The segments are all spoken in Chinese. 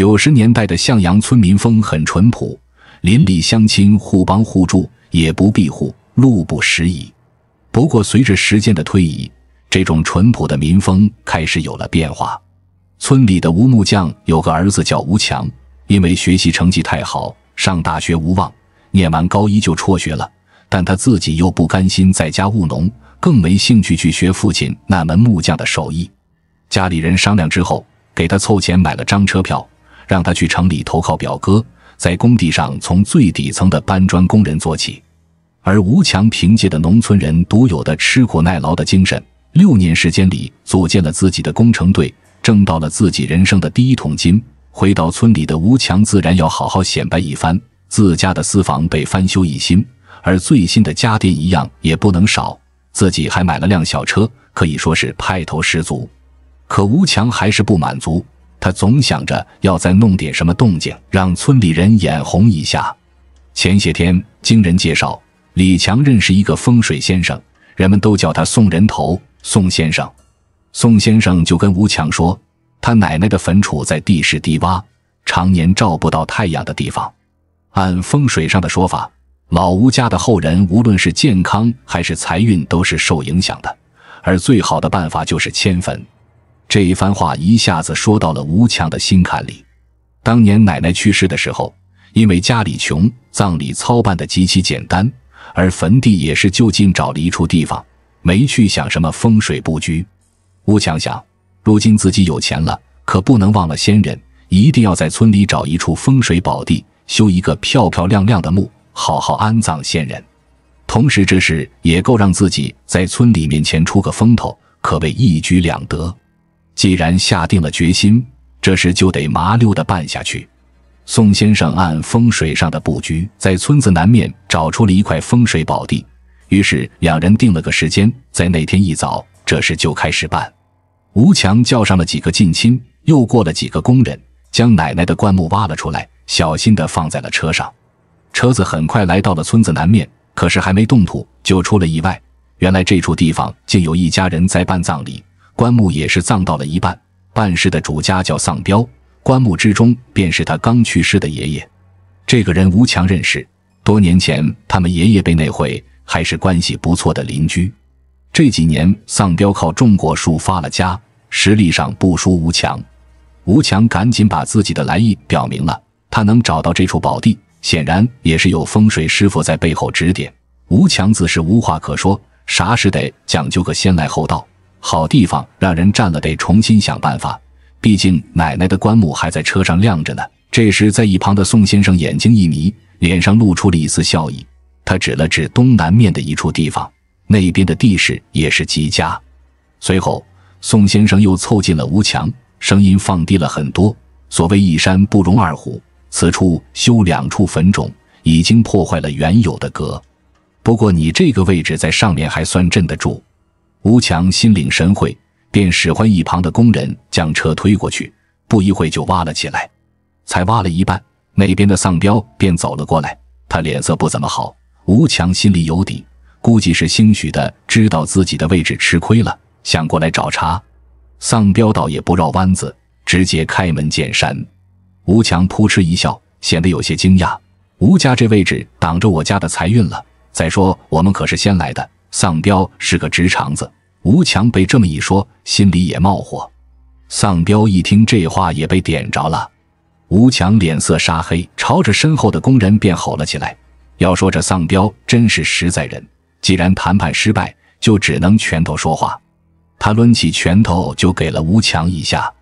九十年代的向阳村民风很淳朴，邻里乡亲互帮互助，也不庇护，路不拾遗。不过，随着时间的推移，这种淳朴的民风开始有了变化。村里的吴木匠有个儿子叫吴强，因为学习成绩太好，上大学无望，念完高一就辍学了。但他自己又不甘心在家务农，更没兴趣去学父亲那门木匠的手艺。家里人商量之后，给他凑钱买了张车票。让他去城里投靠表哥，在工地上从最底层的搬砖工人做起。而吴强凭借的农村人独有的吃苦耐劳的精神，六年时间里组建了自己的工程队，挣到了自己人生的第一桶金。回到村里的吴强自然要好好显摆一番，自家的私房被翻修一新，而最新的家电一样也不能少。自己还买了辆小车，可以说是派头十足。可吴强还是不满足。他总想着要再弄点什么动静，让村里人眼红一下。前些天经人介绍，李强认识一个风水先生，人们都叫他“宋人头”宋先生。宋先生就跟吴强说，他奶奶的坟处在地势低洼、常年照不到太阳的地方，按风水上的说法，老吴家的后人无论是健康还是财运都是受影响的，而最好的办法就是迁坟。这一番话一下子说到了吴强的心坎里。当年奶奶去世的时候，因为家里穷，葬礼操办的极其简单，而坟地也是就近找了一处地方，没去想什么风水布局。吴强想，如今自己有钱了，可不能忘了先人，一定要在村里找一处风水宝地，修一个漂漂亮亮的墓，好好安葬先人。同时，这事也够让自己在村里面前出个风头，可谓一举两得。既然下定了决心，这事就得麻溜的办下去。宋先生按风水上的布局，在村子南面找出了一块风水宝地。于是两人定了个时间，在那天一早，这事就开始办。吴强叫上了几个近亲，又过了几个工人，将奶奶的棺木挖了出来，小心的放在了车上。车子很快来到了村子南面，可是还没动土，就出了意外。原来这处地方竟有一家人在办葬礼。棺木也是葬到了一半，办事的主家叫丧彪，棺木之中便是他刚去世的爷爷。这个人吴强认识，多年前他们爷爷辈那会还是关系不错的邻居。这几年丧彪靠种果树发了家，实力上不输吴强。吴强赶紧把自己的来意表明了，他能找到这处宝地，显然也是有风水师傅在背后指点。吴强自是无话可说，啥事得讲究个先来后到。好地方让人占了，得重新想办法。毕竟奶奶的棺木还在车上晾着呢。这时，在一旁的宋先生眼睛一眯，脸上露出了一丝笑意。他指了指东南面的一处地方，那边的地势也是极佳。随后，宋先生又凑近了吴强，声音放低了很多：“所谓一山不容二虎，此处修两处坟冢，已经破坏了原有的格。不过，你这个位置在上面还算镇得住。”吴强心领神会，便使唤一旁的工人将车推过去。不一会就挖了起来，才挖了一半，那边的丧彪便走了过来。他脸色不怎么好。吴强心里有底，估计是兴许的知道自己的位置吃亏了，想过来找茬。丧彪倒也不绕弯子，直接开门见山。吴强扑哧一笑，显得有些惊讶。吴家这位置挡着我家的财运了。再说我们可是先来的。丧彪是个直肠子，吴强被这么一说，心里也冒火。丧彪一听这话，也被点着了。吴强脸色煞黑，朝着身后的工人便吼了起来。要说这丧彪真是实在人，既然谈判失败，就只能拳头说话。他抡起拳头就给了吴强一下，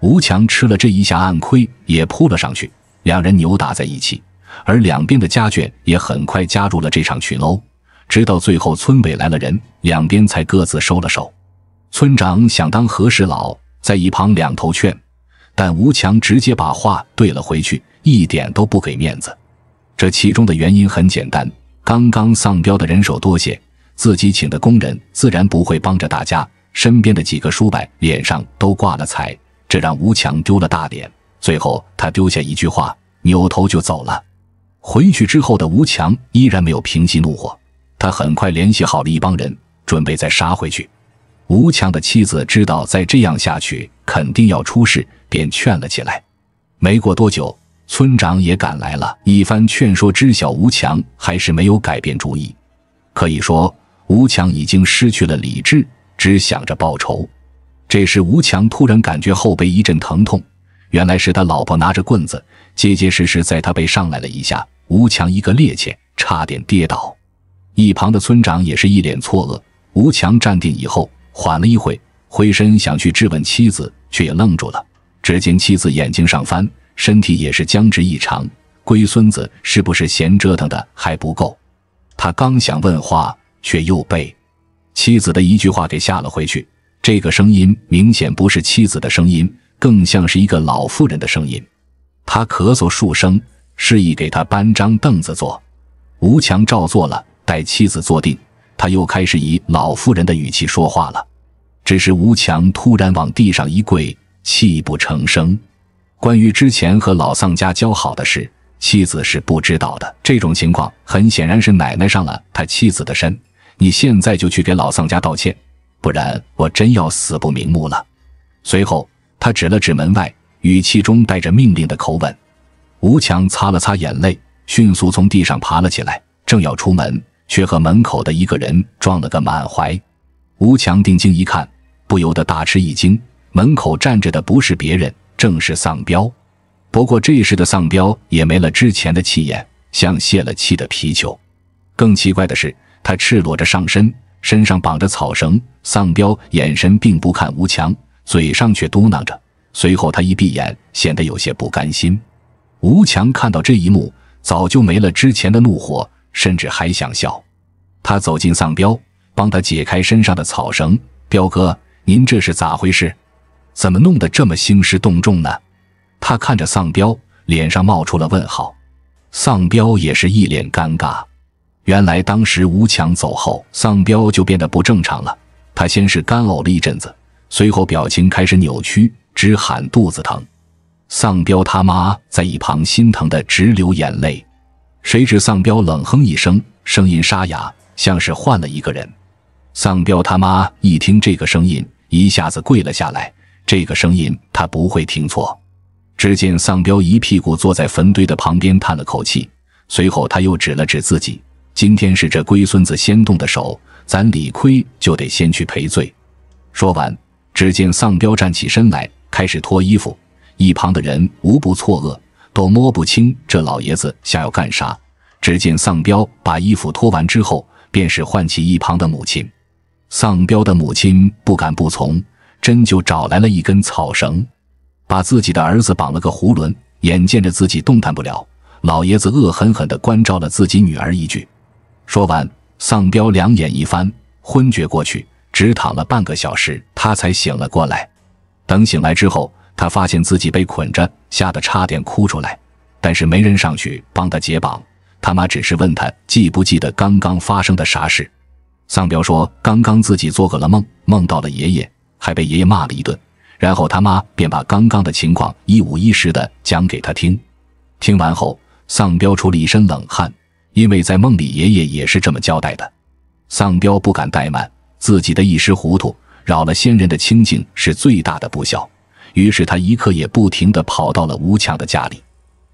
吴强吃了这一下暗亏，也扑了上去，两人扭打在一起。而两边的家眷也很快加入了这场群殴。直到最后，村委来了人，两边才各自收了手。村长想当和事佬，在一旁两头劝，但吴强直接把话怼了回去，一点都不给面子。这其中的原因很简单：刚刚丧标的人手多些，自己请的工人自然不会帮着大家。身边的几个叔伯脸上都挂了彩，这让吴强丢了大脸。最后，他丢下一句话，扭头就走了。回去之后的吴强依然没有平息怒火。他很快联系好了一帮人，准备再杀回去。吴强的妻子知道再这样下去肯定要出事，便劝了起来。没过多久，村长也赶来了，一番劝说，知晓吴强还是没有改变主意。可以说，吴强已经失去了理智，只想着报仇。这时，吴强突然感觉后背一阵疼痛，原来是他老婆拿着棍子结结实实在他背上来了一下。吴强一个趔趄，差点跌倒。一旁的村长也是一脸错愕。吴强站定以后，缓了一会，回身想去质问妻子，却也愣住了。只见妻子眼睛上翻，身体也是僵直异常。龟孙子，是不是嫌折腾的还不够？他刚想问话，却又被妻子的一句话给吓了回去。这个声音明显不是妻子的声音，更像是一个老妇人的声音。他咳嗽数声，示意给他搬张凳子坐。吴强照做了。待妻子坐定，他又开始以老妇人的语气说话了。只是吴强突然往地上一跪，泣不成声。关于之前和老丧家交好的事，妻子是不知道的。这种情况很显然是奶奶上了他妻子的身。你现在就去给老丧家道歉，不然我真要死不瞑目了。随后，他指了指门外，语气中带着命令的口吻。吴强擦了擦眼泪，迅速从地上爬了起来，正要出门。却和门口的一个人撞了个满怀，吴强定睛一看，不由得大吃一惊。门口站着的不是别人，正是丧彪。不过这时的丧彪也没了之前的气焰，像泄了气的皮球。更奇怪的是，他赤裸着上身，身上绑着草绳。丧彪眼神并不看吴强，嘴上却嘟囔着。随后他一闭眼，显得有些不甘心。吴强看到这一幕，早就没了之前的怒火。甚至还想笑，他走进丧彪，帮他解开身上的草绳。彪哥，您这是咋回事？怎么弄得这么兴师动众呢？他看着丧彪，脸上冒出了问号。丧彪也是一脸尴尬。原来当时吴强走后，丧彪就变得不正常了。他先是干呕了一阵子，随后表情开始扭曲，直喊肚子疼。丧彪他妈在一旁心疼的直流眼泪。谁知丧彪冷哼一声，声音沙哑，像是换了一个人。丧彪他妈一听这个声音，一下子跪了下来。这个声音他不会听错。只见丧彪一屁股坐在坟堆的旁边，叹了口气。随后他又指了指自己：“今天是这龟孙子先动的手，咱理亏就得先去赔罪。”说完，只见丧彪站起身来，开始脱衣服。一旁的人无不错愕。都摸不清这老爷子想要干啥。只见丧彪把衣服脱完之后，便是唤起一旁的母亲。丧彪的母亲不敢不从，真就找来了一根草绳，把自己的儿子绑了个囫囵。眼见着自己动弹不了，老爷子恶狠狠地关照了自己女儿一句。说完，丧彪两眼一翻，昏厥过去，只躺了半个小时，他才醒了过来。等醒来之后。他发现自己被捆着，吓得差点哭出来，但是没人上去帮他解绑。他妈只是问他记不记得刚刚发生的啥事。丧彪说：“刚刚自己做过了梦，梦到了爷爷，还被爷爷骂了一顿。”然后他妈便把刚刚的情况一五一十的讲给他听。听完后，丧彪出了一身冷汗，因为在梦里爷爷也是这么交代的。丧彪不敢怠慢，自己的一时糊涂扰了先人的清静是最大的不孝。于是他一刻也不停地跑到了吴强的家里。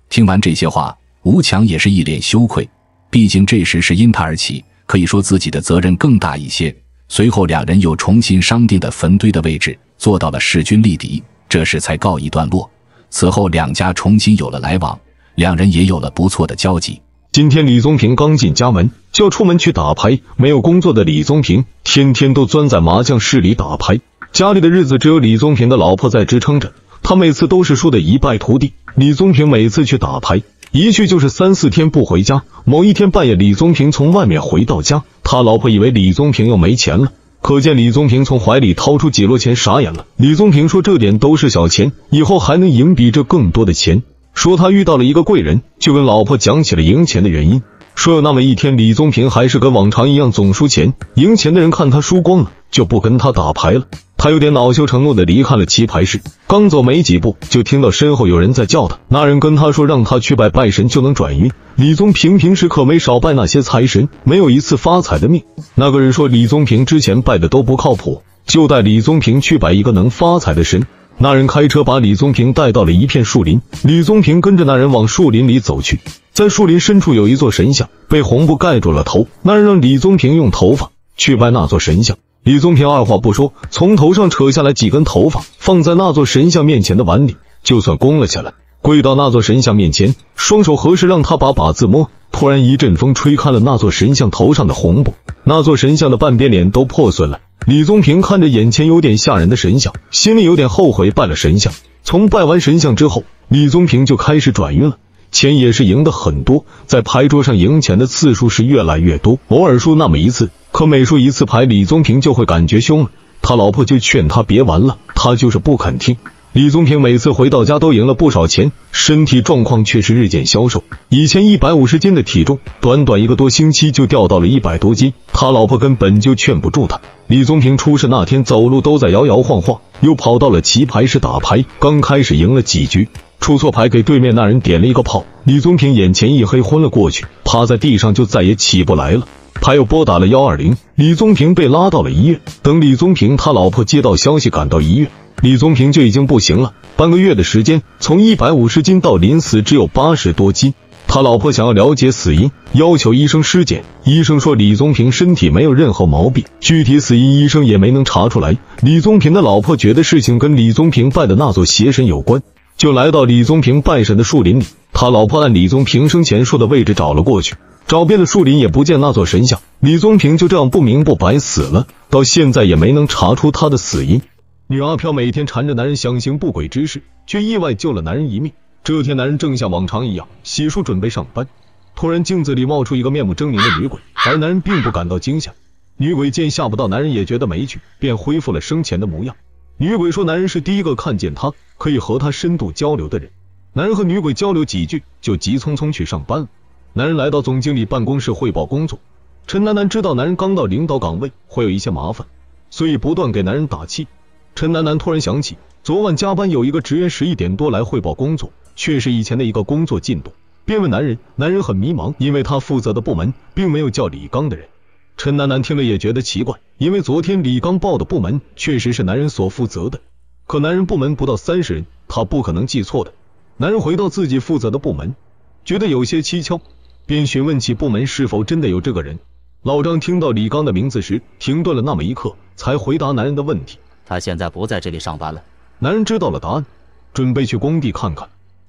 听完这些话，吴强也是一脸羞愧，毕竟这时是因他而起，可以说自己的责任更大一些。随后两人又重新商定的坟堆的位置，做到了势均力敌，这事才告一段落。此后两家重新有了来往，两人也有了不错的交集。今天李宗平刚进家门，就出门去打牌。没有工作的李宗平，天天都钻在麻将室里打牌。家里的日子只有李宗平的老婆在支撑着，他每次都是输得一败涂地。李宗平每次去打牌，一去就是三四天不回家。某一天半夜，李宗平从外面回到家，他老婆以为李宗平又没钱了。可见李宗平从怀里掏出几摞钱，傻眼了。李宗平说：“这点都是小钱，以后还能赢比这更多的钱。”说他遇到了一个贵人，就跟老婆讲起了赢钱的原因。说有那么一天，李宗平还是跟往常一样总输钱，赢钱的人看他输光了，就不跟他打牌了。他有点恼羞成怒地离开了棋牌室，刚走没几步，就听到身后有人在叫他。那人跟他说，让他去拜拜神就能转运。李宗平平时可没少拜那些财神，没有一次发财的命。那个人说，李宗平之前拜的都不靠谱，就带李宗平去拜一个能发财的神。那人开车把李宗平带到了一片树林，李宗平跟着那人往树林里走去。在树林深处有一座神像，被红布盖住了头。那人让李宗平用头发去拜那座神像。李宗平二话不说，从头上扯下来几根头发，放在那座神像面前的碗里，就算供了下来。跪到那座神像面前，双手合十，让他把把字摸。突然一阵风吹开了那座神像头上的红布，那座神像的半边脸都破损了。李宗平看着眼前有点吓人的神像，心里有点后悔拜了神像。从拜完神像之后，李宗平就开始转运了，钱也是赢得很多，在牌桌上赢钱的次数是越来越多，偶尔输那么一次。可每输一次牌，李宗平就会感觉凶了。他老婆就劝他别玩了，他就是不肯听。李宗平每次回到家都赢了不少钱，身体状况却是日渐消瘦。以前一百五十斤的体重，短短一个多星期就掉到了一百多斤。他老婆根本就劝不住他。李宗平出事那天走路都在摇摇晃晃，又跑到了棋牌室打牌。刚开始赢了几局，出错牌给对面那人点了一个炮。李宗平眼前一黑，昏了过去，趴在地上就再也起不来了。他又拨打了幺二零，李宗平被拉到了医院。等李宗平他老婆接到消息赶到医院，李宗平就已经不行了。半个月的时间，从一百五十斤到临死只有八十多斤。他老婆想要了解死因，要求医生尸检。医生说李宗平身体没有任何毛病，具体死因医生也没能查出来。李宗平的老婆觉得事情跟李宗平拜的那座邪神有关，就来到李宗平拜神的树林里。他老婆按李宗平生前说的位置找了过去。找遍了树林，也不见那座神像。李宗平就这样不明不白死了，到现在也没能查出他的死因。女阿飘每天缠着男人，想行不轨之事，却意外救了男人一命。这天，男人正像往常一样洗漱准备上班，突然镜子里冒出一个面目狰狞的女鬼，而男人并不感到惊吓。女鬼见吓不到男人，也觉得没趣，便恢复了生前的模样。女鬼说，男人是第一个看见她，可以和她深度交流的人。男人和女鬼交流几句，就急匆匆去上班了。男人来到总经理办公室汇报工作，陈楠楠知道男人刚到领导岗位会有一些麻烦，所以不断给男人打气。陈楠楠突然想起昨晚加班有一个职员十一点多来汇报工作，却是以前的一个工作进度，便问男人。男人很迷茫，因为他负责的部门并没有叫李刚的人。陈楠楠听了也觉得奇怪，因为昨天李刚报的部门确实是男人所负责的，可男人部门不到三十人，他不可能记错的。男人回到自己负责的部门，觉得有些蹊跷。便询问起部门是否真的有这个人。老张听到李刚的名字时，停顿了那么一刻，才回答男人的问题：“他现在不在这里上班了。”男人知道了答案，准备去工地看看。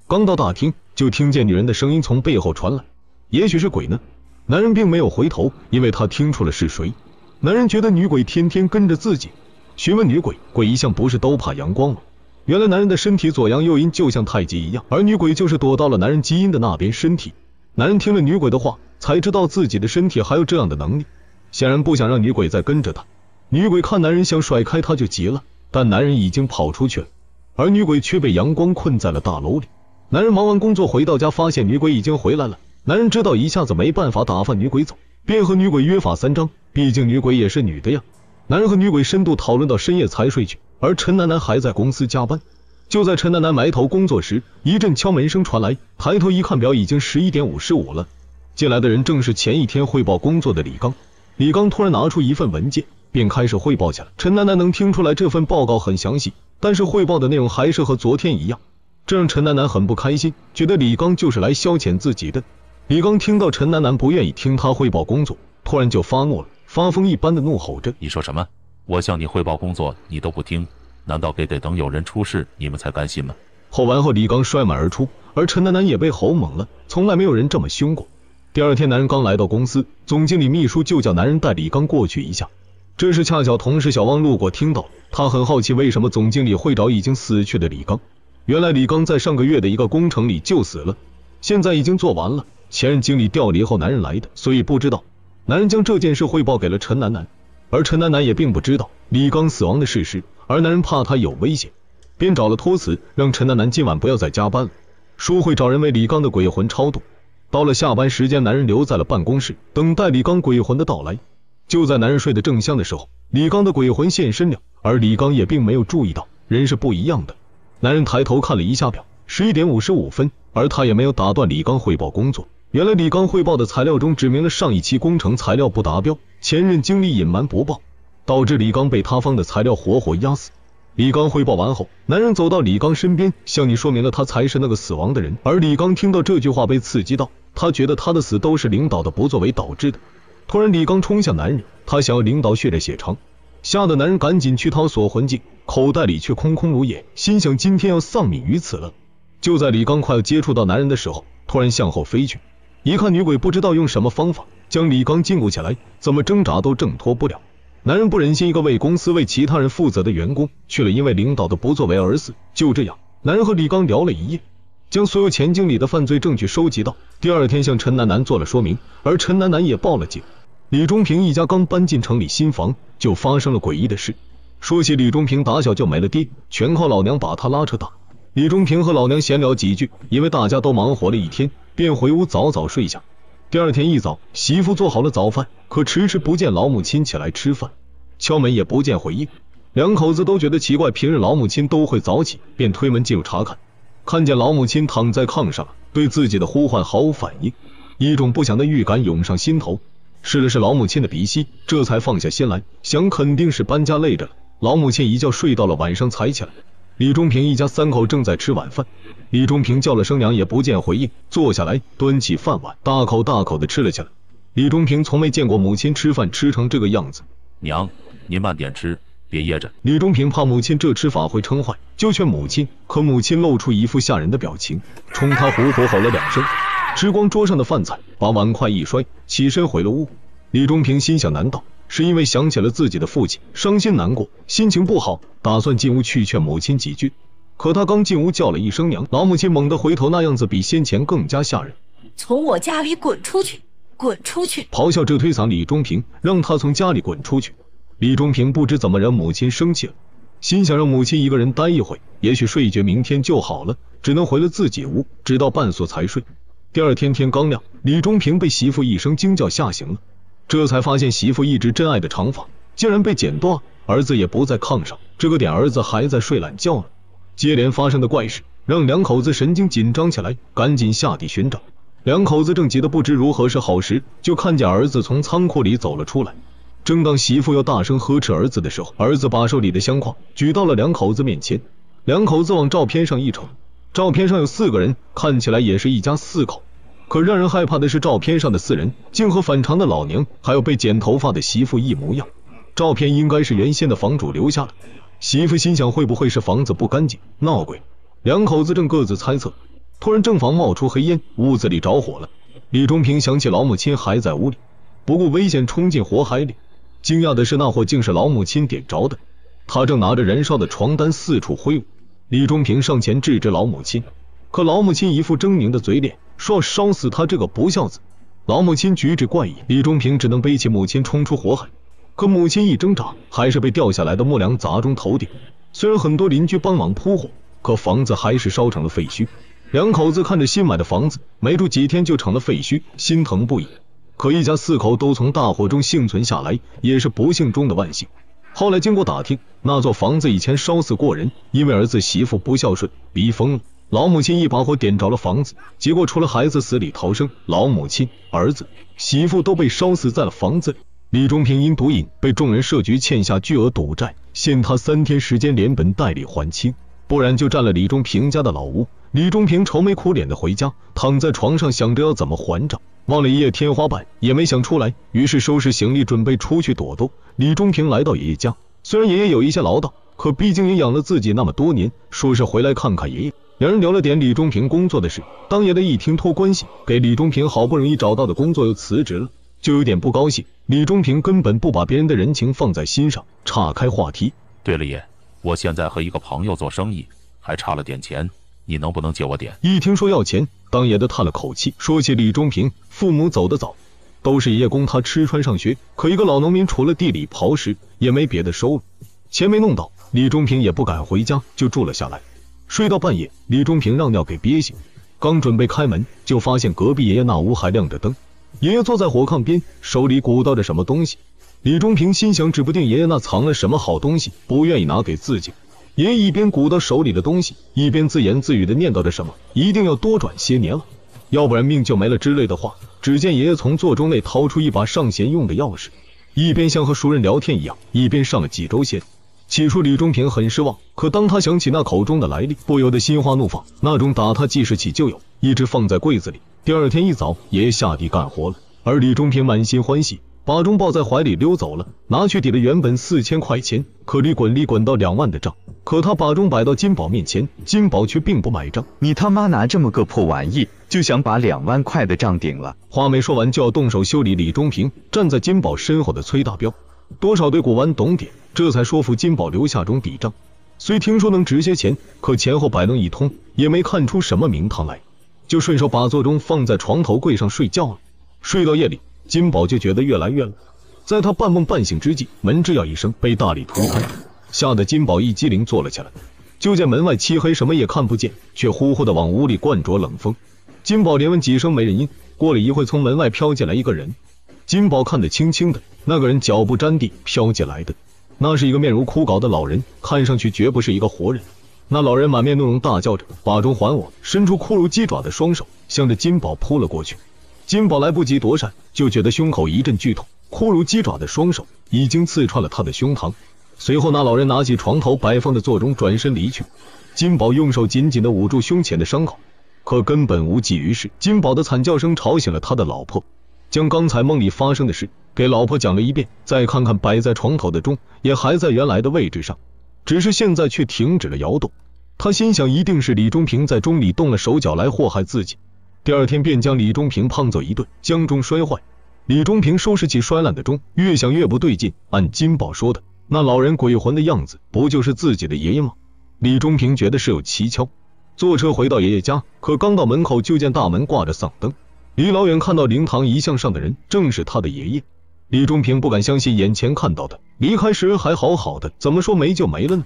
刚到大厅，就听见女人的声音从背后传来：“也许是鬼呢。”男人并没有回头，因为他听出了是谁。男人觉得女鬼天天跟着自己，询问女鬼：“鬼一向不是都怕阳光吗？”原来男人的身体左阳右阴，就像太极一样，而女鬼就是躲到了男人基因的那边身体。男人听了女鬼的话，才知道自己的身体还有这样的能力，显然不想让女鬼再跟着他。女鬼看男人想甩开他，就急了，但男人已经跑出去了，而女鬼却被阳光困在了大楼里。男人忙完工作回到家，发现女鬼已经回来了。男人知道一下子没办法打发女鬼走，便和女鬼约法三章，毕竟女鬼也是女的呀。男人和女鬼深度讨论到深夜才睡去，而陈楠楠还在公司加班。就在陈楠楠埋头工作时，一阵敲门声传来。抬头一看表，已经十一点五十五了。进来的人正是前一天汇报工作的李刚。李刚突然拿出一份文件，便开始汇报起来。陈楠楠能听出来这份报告很详细，但是汇报的内容还是和昨天一样，这让陈楠楠很不开心，觉得李刚就是来消遣自己的。李刚听到陈楠楠不愿意听他汇报工作，突然就发怒了，发疯一般的怒吼着：“你说什么？我向你汇报工作，你都不听！”难道得得等有人出事你们才甘心吗？吼完后，李刚摔门而出，而陈楠楠也被吼懵了，从来没有人这么凶过。第二天，男人刚来到公司，总经理秘书就叫男人带李刚过去一下。这时，恰巧同事小汪路过，听到他很好奇为什么总经理会找已经死去的李刚。原来李刚在上个月的一个工程里就死了，现在已经做完了，前任经理调离后，男人来的，所以不知道。男人将这件事汇报给了陈楠楠。而陈楠楠也并不知道李刚死亡的事实，而男人怕他有危险，便找了托词，让陈楠楠今晚不要再加班了，说会找人为李刚的鬼魂超度。到了下班时间，男人留在了办公室，等待李刚鬼魂的到来。就在男人睡得正香的时候，李刚的鬼魂现身了，而李刚也并没有注意到，人是不一样的。男人抬头看了一下表，十一点五十五分，而他也没有打断李刚汇报工作。原来李刚汇报的材料中指明了上一期工程材料不达标，前任经理隐瞒不报，导致李刚被塌方的材料活活压死。李刚汇报完后，男人走到李刚身边，向你说明了他才是那个死亡的人。而李刚听到这句话被刺激到，他觉得他的死都是领导的不作为导致的。突然，李刚冲向男人，他想要领导血债血偿，吓得男人赶紧去掏锁魂镜，口袋里却空空如也，心想今天要丧命于此了。就在李刚快要接触到男人的时候，突然向后飞去。一看女鬼，不知道用什么方法将李刚禁锢起来，怎么挣扎都挣脱不了。男人不忍心，一个为公司、为其他人负责的员工，去了因为领导的不作为而死。就这样，男人和李刚聊了一夜，将所有钱经理的犯罪证据收集到。第二天，向陈楠楠做了说明，而陈楠楠也报了警。李忠平一家刚搬进城里新房，就发生了诡异的事。说起李忠平，打小就没了爹，全靠老娘把他拉扯大。李忠平和老娘闲聊几句，因为大家都忙活了一天，便回屋早早睡下。第二天一早，媳妇做好了早饭，可迟迟不见老母亲起来吃饭，敲门也不见回应，两口子都觉得奇怪。平日老母亲都会早起，便推门进入查看，看见老母亲躺在炕上对自己的呼唤毫无反应，一种不祥的预感涌上心头。试了试老母亲的鼻息，这才放下心来，想肯定是搬家累着了，老母亲一觉睡到了晚上才起来。李忠平一家三口正在吃晚饭，李忠平叫了声“娘”，也不见回应，坐下来，端起饭碗，大口大口的吃了起来。李忠平从没见过母亲吃饭吃成这个样子，娘，您慢点吃，别噎着。李忠平怕母亲这吃法会撑坏，就劝母亲，可母亲露出一副吓人的表情，冲他虎虎吼了两声，吃光桌上的饭菜，把碗筷一摔，起身回了屋。李忠平心想：难道？是因为想起了自己的父亲，伤心难过，心情不好，打算进屋去劝母亲几句。可他刚进屋叫了一声娘，老母亲猛地回头，那样子比先前更加吓人。从我家里滚出去，滚出去！咆哮着推搡李忠平，让他从家里滚出去。李忠平不知怎么惹母亲生气了，心想让母亲一个人待一会，也许睡一觉明天就好了，只能回了自己屋，直到半宿才睡。第二天天刚亮，李忠平被媳妇一声惊叫吓醒了。这才发现媳妇一直珍爱的长发竟然被剪断，儿子也不在炕上，这个点儿子还在睡懒觉呢。接连发生的怪事让两口子神经紧张起来，赶紧下地寻找。两口子正急得不知如何是好时，就看见儿子从仓库里走了出来。正当媳妇要大声呵斥儿子的时候，儿子把手里的相框举到了两口子面前，两口子往照片上一瞅，照片上有四个人，看起来也是一家四口。可让人害怕的是，照片上的四人竟和反常的老娘还有被剪头发的媳妇一模一样。照片应该是原先的房主留下了。媳妇心想，会不会是房子不干净闹鬼？两口子正各自猜测，突然正房冒出黑烟，屋子里着火了。李忠平想起老母亲还在屋里，不顾危险冲进火海里。惊讶的是，那火竟是老母亲点着的。他正拿着燃烧的床单四处挥舞，李忠平上前制止老母亲。可老母亲一副狰狞的嘴脸，说要烧死他这个不孝子。老母亲举止怪异，李忠平只能背起母亲冲出火海。可母亲一挣扎，还是被掉下来的木梁砸中头顶。虽然很多邻居帮忙扑火，可房子还是烧成了废墟。两口子看着新买的房子，没住几天就成了废墟，心疼不已。可一家四口都从大火中幸存下来，也是不幸中的万幸。后来经过打听，那座房子以前烧死过人，因为儿子媳妇不孝顺，逼疯了。老母亲一把火点着了房子，结果除了孩子死里逃生，老母亲、儿子、媳妇都被烧死在了房子里。李忠平因赌瘾被众人设局欠下巨额赌债，限他三天时间连本带利还清，不然就占了李忠平家的老屋。李忠平愁眉苦脸的回家，躺在床上想着要怎么还账，望了一夜天花板也没想出来，于是收拾行李准备出去躲躲。李忠平来到爷爷家，虽然爷爷有一些唠叨，可毕竟也养了自己那么多年，说是回来看看爷爷。两人聊了点李忠平工作的事，当爷的一听托关系给李忠平好不容易找到的工作又辞职了，就有点不高兴。李忠平根本不把别人的人情放在心上，岔开话题。对了，爷，我现在和一个朋友做生意，还差了点钱，你能不能借我点？一听说要钱，当爷的叹了口气，说起李忠平父母走得早，都是爷爷供他吃穿上学。可一个老农民除了地里刨食，也没别的收入，钱没弄到，李忠平也不敢回家，就住了下来。睡到半夜，李忠平让尿给憋醒，刚准备开门，就发现隔壁爷爷那屋还亮着灯。爷爷坐在火炕边，手里鼓捣着什么东西。李忠平心想，指不定爷爷那藏了什么好东西，不愿意拿给自己。爷爷一边鼓捣手里的东西，一边自言自语的念叨着什么：“一定要多转些年了，要不然命就没了”之类的话。只见爷爷从座钟内掏出一把上弦用的钥匙，一边像和熟人聊天一样，一边上了几周弦。起初李忠平很失望，可当他想起那口中的来历，不由得心花怒放。那种打他记事起就有，一直放在柜子里。第二天一早爷下地干活了，而李忠平满心欢喜，把钟抱在怀里溜走了，拿去抵了原本四千块钱，可李滚利滚到两万的账。可他把钟摆到金宝面前，金宝却并不买账：“你他妈拿这么个破玩意就想把两万块的账顶了？”话没说完就要动手修理李忠平，站在金宝身后的崔大彪。多少对古玩懂点，这才说服金宝留下种抵账。虽听说能值些钱，可前后摆弄一通，也没看出什么名堂来，就顺手把座钟放在床头柜上睡觉了。睡到夜里，金宝就觉得越来越冷。在他半梦半醒之际，门吱呀一声被大力推开，吓得金宝一激灵坐了起来。就见门外漆黑，什么也看不见，却呼呼的往屋里灌着冷风。金宝连问几声没人应，过了一会，从门外飘进来一个人。金宝看得清清的，那个人脚不沾地飘进来的，那是一个面如枯槁的老人，看上去绝不是一个活人。那老人满面怒容，大叫着：“把钟还我！”伸出枯如鸡爪的双手，向着金宝扑了过去。金宝来不及躲闪，就觉得胸口一阵剧痛，枯如鸡爪的双手已经刺穿了他的胸膛。随后，那老人拿起床头摆放的座钟，转身离去。金宝用手紧紧地捂住胸前的伤口，可根本无济于事。金宝的惨叫声吵醒了他的老婆。将刚才梦里发生的事给老婆讲了一遍，再看看摆在床头的钟，也还在原来的位置上，只是现在却停止了摇动。他心想，一定是李忠平在钟里动了手脚来祸害自己。第二天便将李忠平胖揍一顿，将钟摔坏。李忠平收拾起摔烂的钟，越想越不对劲。按金宝说的，那老人鬼魂的样子不就是自己的爷爷吗？李忠平觉得事有蹊跷，坐车回到爷爷家，可刚到门口就见大门挂着丧灯。离老远看到灵堂遗像上的人，正是他的爷爷李忠平，不敢相信眼前看到的。离开时还好好的，怎么说没就没了呢？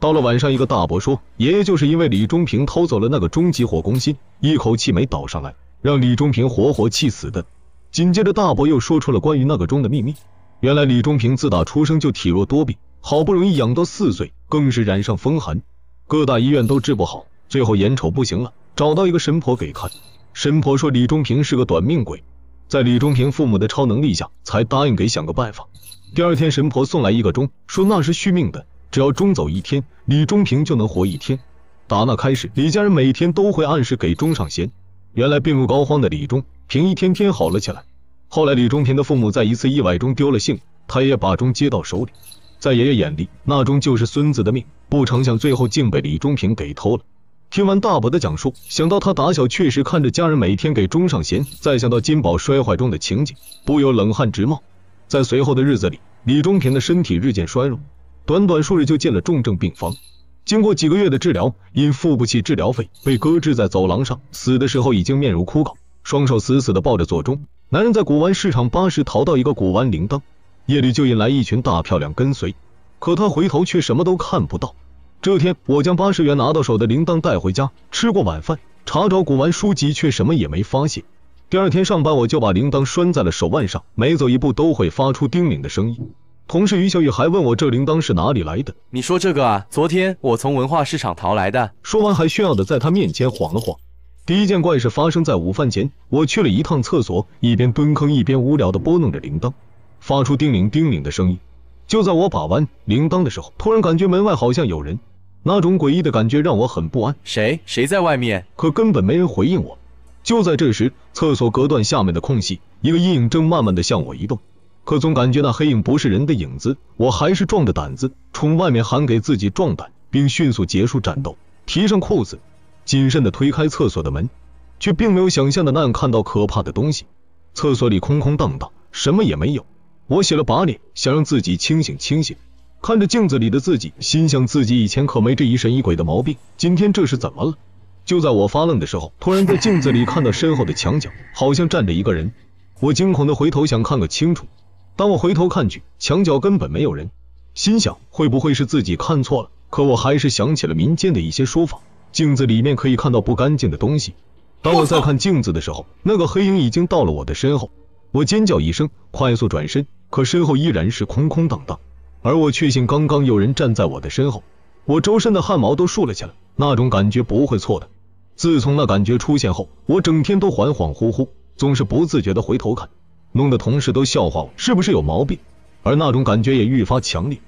到了晚上，一个大伯说：“爷爷就是因为李忠平偷走了那个终极火攻心，一口气没倒上来，让李忠平活活气死的。”紧接着，大伯又说出了关于那个钟的秘密。原来，李忠平自打出生就体弱多病，好不容易养到四岁，更是染上风寒，各大医院都治不好，最后眼瞅不行了，找到一个神婆给看。神婆说李忠平是个短命鬼，在李忠平父母的超能力下才答应给想个办法。第二天，神婆送来一个钟，说那是续命的，只要钟走一天，李忠平就能活一天。打那开始，李家人每天都会按时给钟上弦。原来病入膏肓的李忠平一天天好了起来。后来，李忠平的父母在一次意外中丢了性命，爷爷把钟接到手里，在爷爷眼里，那钟就是孙子的命。不成想，最后竟被李忠平给偷了。听完大伯的讲述，想到他打小确实看着家人每天给钟上弦，再想到金宝摔坏中的情景，不由冷汗直冒。在随后的日子里，李忠平的身体日渐衰弱，短短数日就进了重症病房。经过几个月的治疗，因付不起治疗费，被搁置在走廊上，死的时候已经面如枯槁，双手死死地抱着左钟。男人在古玩市场八时淘到一个古玩铃铛，夜里就引来一群大漂亮跟随，可他回头却什么都看不到。这天，我将八十元拿到手的铃铛带回家，吃过晚饭，查找古玩书籍，却什么也没发现。第二天上班，我就把铃铛拴在了手腕上，每走一步都会发出叮铃的声音。同事于小雨还问我这铃铛是哪里来的。你说这个啊，昨天我从文化市场淘来的。说完还炫耀的在他面前晃了晃。第一件怪事发生在午饭前，我去了一趟厕所，一边蹲坑一边无聊的拨弄着铃铛，发出叮铃叮铃的声音。就在我把玩铃铛的时候，突然感觉门外好像有人。那种诡异的感觉让我很不安。谁？谁在外面？可根本没人回应我。就在这时，厕所隔断下面的空隙，一个阴影正慢慢的向我移动。可总感觉那黑影不是人的影子。我还是壮着胆子冲外面喊给自己壮胆，并迅速结束战斗，提上裤子，谨慎的推开厕所的门，却并没有想象的那样看到可怕的东西。厕所里空空荡荡，什么也没有。我洗了把脸，想让自己清醒清醒。看着镜子里的自己，心想自己以前可没这疑神疑鬼的毛病，今天这是怎么了？就在我发愣的时候，突然在镜子里看到身后的墙角好像站着一个人，我惊恐的回头想看个清楚。当我回头看去，墙角根本没有人，心想会不会是自己看错了？可我还是想起了民间的一些说法，镜子里面可以看到不干净的东西。当我再看镜子的时候，那个黑影已经到了我的身后，我尖叫一声，快速转身，可身后依然是空空荡荡。而我确信，刚刚有人站在我的身后，我周身的汗毛都竖了起来，那种感觉不会错的。自从那感觉出现后，我整天都恍恍惚惚，总是不自觉的回头看，弄得同事都笑话我是不是有毛病。而那种感觉也愈发强烈，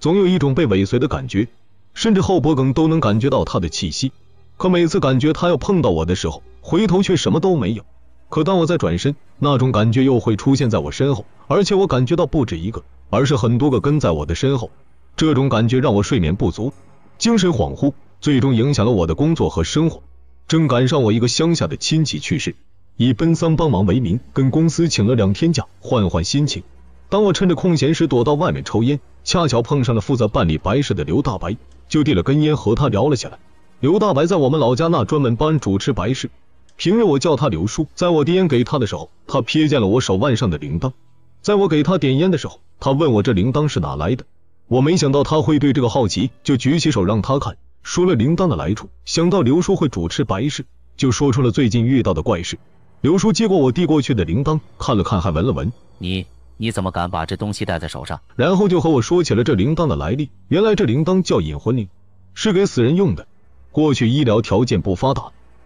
总有一种被尾随的感觉，甚至后脖梗都能感觉到他的气息。可每次感觉他要碰到我的时候，回头却什么都没有。可当我再转身，那种感觉又会出现在我身后，而且我感觉到不止一个。而是很多个跟在我的身后，这种感觉让我睡眠不足，精神恍惚，最终影响了我的工作和生活。正赶上我一个乡下的亲戚去世，以奔丧帮忙为名，跟公司请了两天假，换换心情。当我趁着空闲时躲到外面抽烟，恰巧碰上了负责办理白事的刘大白，就递了根烟和他聊了起来。刘大白在我们老家那专门帮人主持白事，平日我叫他刘叔。在我递烟给他的时候，他瞥见了我手腕上的铃铛。在我给他点烟的时候，他问我这铃铛是哪来的。我没想到他会对这个好奇，就举起手让他看，说了铃铛的来处。想到刘叔会主持白事，就说出了最近遇到的怪事。刘叔接过我递过去的铃铛，看了看，还闻了闻。你你怎么敢把这东西戴在手上？然后就和我说起了这铃铛的来历。原来这铃铛叫引魂铃，是给死人用的。过去医疗条件不发达，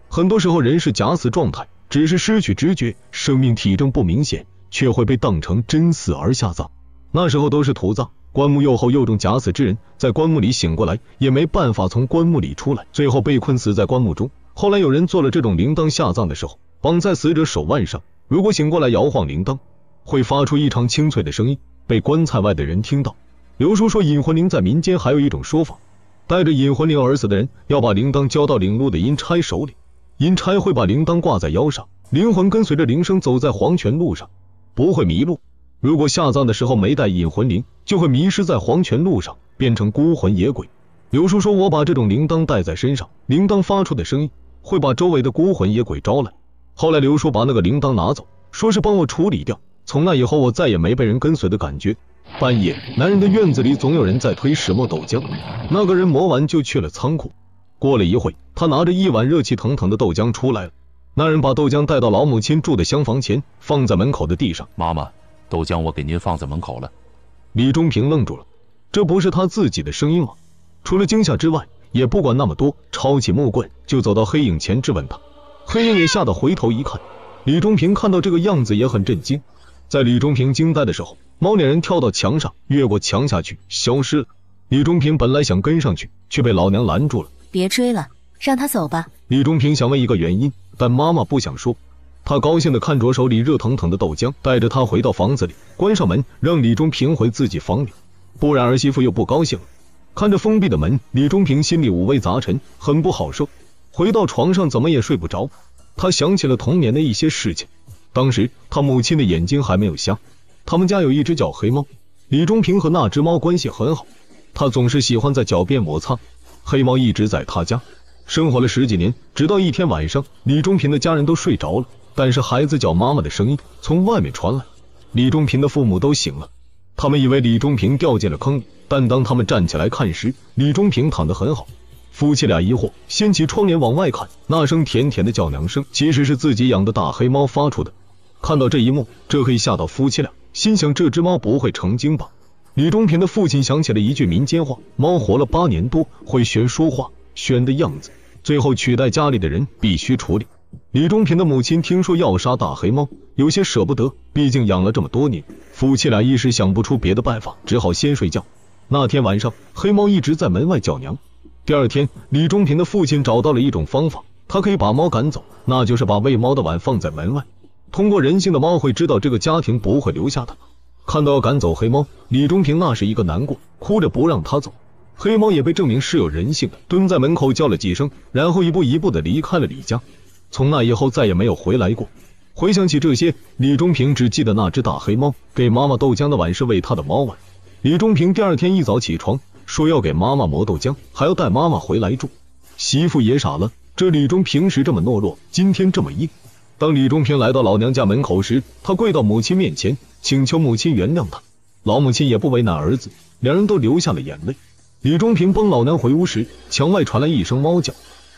很多时候人是假死状态，只是失去知觉，生命体征不明显。却会被当成真死而下葬。那时候都是土葬，棺木又厚又重，假死之人在棺木里醒过来也没办法从棺木里出来，最后被困死在棺木中。后来有人做了这种铃铛，下葬的时候绑在死者手腕上，如果醒过来摇晃铃铛，会发出异常清脆的声音，被棺材外的人听到。刘叔说，引魂铃在民间还有一种说法，带着引魂铃而死的人要把铃铛交到领路的阴差手里，阴差会把铃铛挂在腰上，灵魂跟随着铃声走在黄泉路上。不会迷路。如果下葬的时候没带引魂铃，就会迷失在黄泉路上，变成孤魂野鬼。刘叔说，我把这种铃铛带在身上，铃铛发出的声音会把周围的孤魂野鬼招来。后来刘叔把那个铃铛拿走，说是帮我处理掉。从那以后，我再也没被人跟随的感觉。半夜，男人的院子里总有人在推石磨豆浆，那个人磨完就去了仓库。过了一会，他拿着一碗热气腾腾的豆浆出来了。那人把豆浆带到老母亲住的厢房前，放在门口的地上。妈妈，豆浆我给您放在门口了。李忠平愣住了，这不是他自己的声音吗？除了惊吓之外，也不管那么多，抄起木棍就走到黑影前质问他。黑影也吓得回头一看，李忠平看到这个样子也很震惊。在李忠平惊呆的时候，猫脸人跳到墙上，越过墙下去，消失了。李忠平本来想跟上去，却被老娘拦住了。别追了，让他走吧。李忠平想问一个原因。但妈妈不想说，她高兴地看着手里热腾腾的豆浆，带着他回到房子里，关上门，让李忠平回自己房里，不然儿媳妇又不高兴。了。看着封闭的门，李忠平心里五味杂陈，很不好受。回到床上，怎么也睡不着。他想起了童年的一些事情，当时他母亲的眼睛还没有瞎，他们家有一只叫黑猫，李忠平和那只猫关系很好，他总是喜欢在脚边摩擦。黑猫一直在他家。生活了十几年，直到一天晚上，李忠平的家人都睡着了，但是孩子叫妈妈的声音从外面传来，李忠平的父母都醒了，他们以为李忠平掉进了坑里，但当他们站起来看时，李忠平躺得很好，夫妻俩疑惑，掀起窗帘往外看，那声甜甜的叫娘声其实是自己养的大黑猫发出的。看到这一幕，这可以吓到夫妻俩，心想这只猫不会成精吧？李忠平的父亲想起了一句民间话：猫活了八年多，会学说话，学的样子。最后取代家里的人必须处理。李忠平的母亲听说要杀大黑猫，有些舍不得，毕竟养了这么多年。夫妻俩一时想不出别的办法，只好先睡觉。那天晚上，黑猫一直在门外叫娘。第二天，李忠平的父亲找到了一种方法，他可以把猫赶走，那就是把喂猫的碗放在门外。通过人性的猫会知道这个家庭不会留下的。看到要赶走黑猫，李忠平那是一个难过，哭着不让他走。黑猫也被证明是有人性的，蹲在门口叫了几声，然后一步一步的离开了李家。从那以后再也没有回来过。回想起这些，李忠平只记得那只大黑猫给妈妈豆浆的碗是喂他的猫碗。李忠平第二天一早起床，说要给妈妈磨豆浆，还要带妈妈回来住。媳妇也傻了，这李忠平时这么懦弱，今天这么硬。当李忠平来到老娘家门口时，他跪到母亲面前，请求母亲原谅他。老母亲也不为难儿子，两人都流下了眼泪。李忠平帮老南回屋时，墙外传来一声猫叫。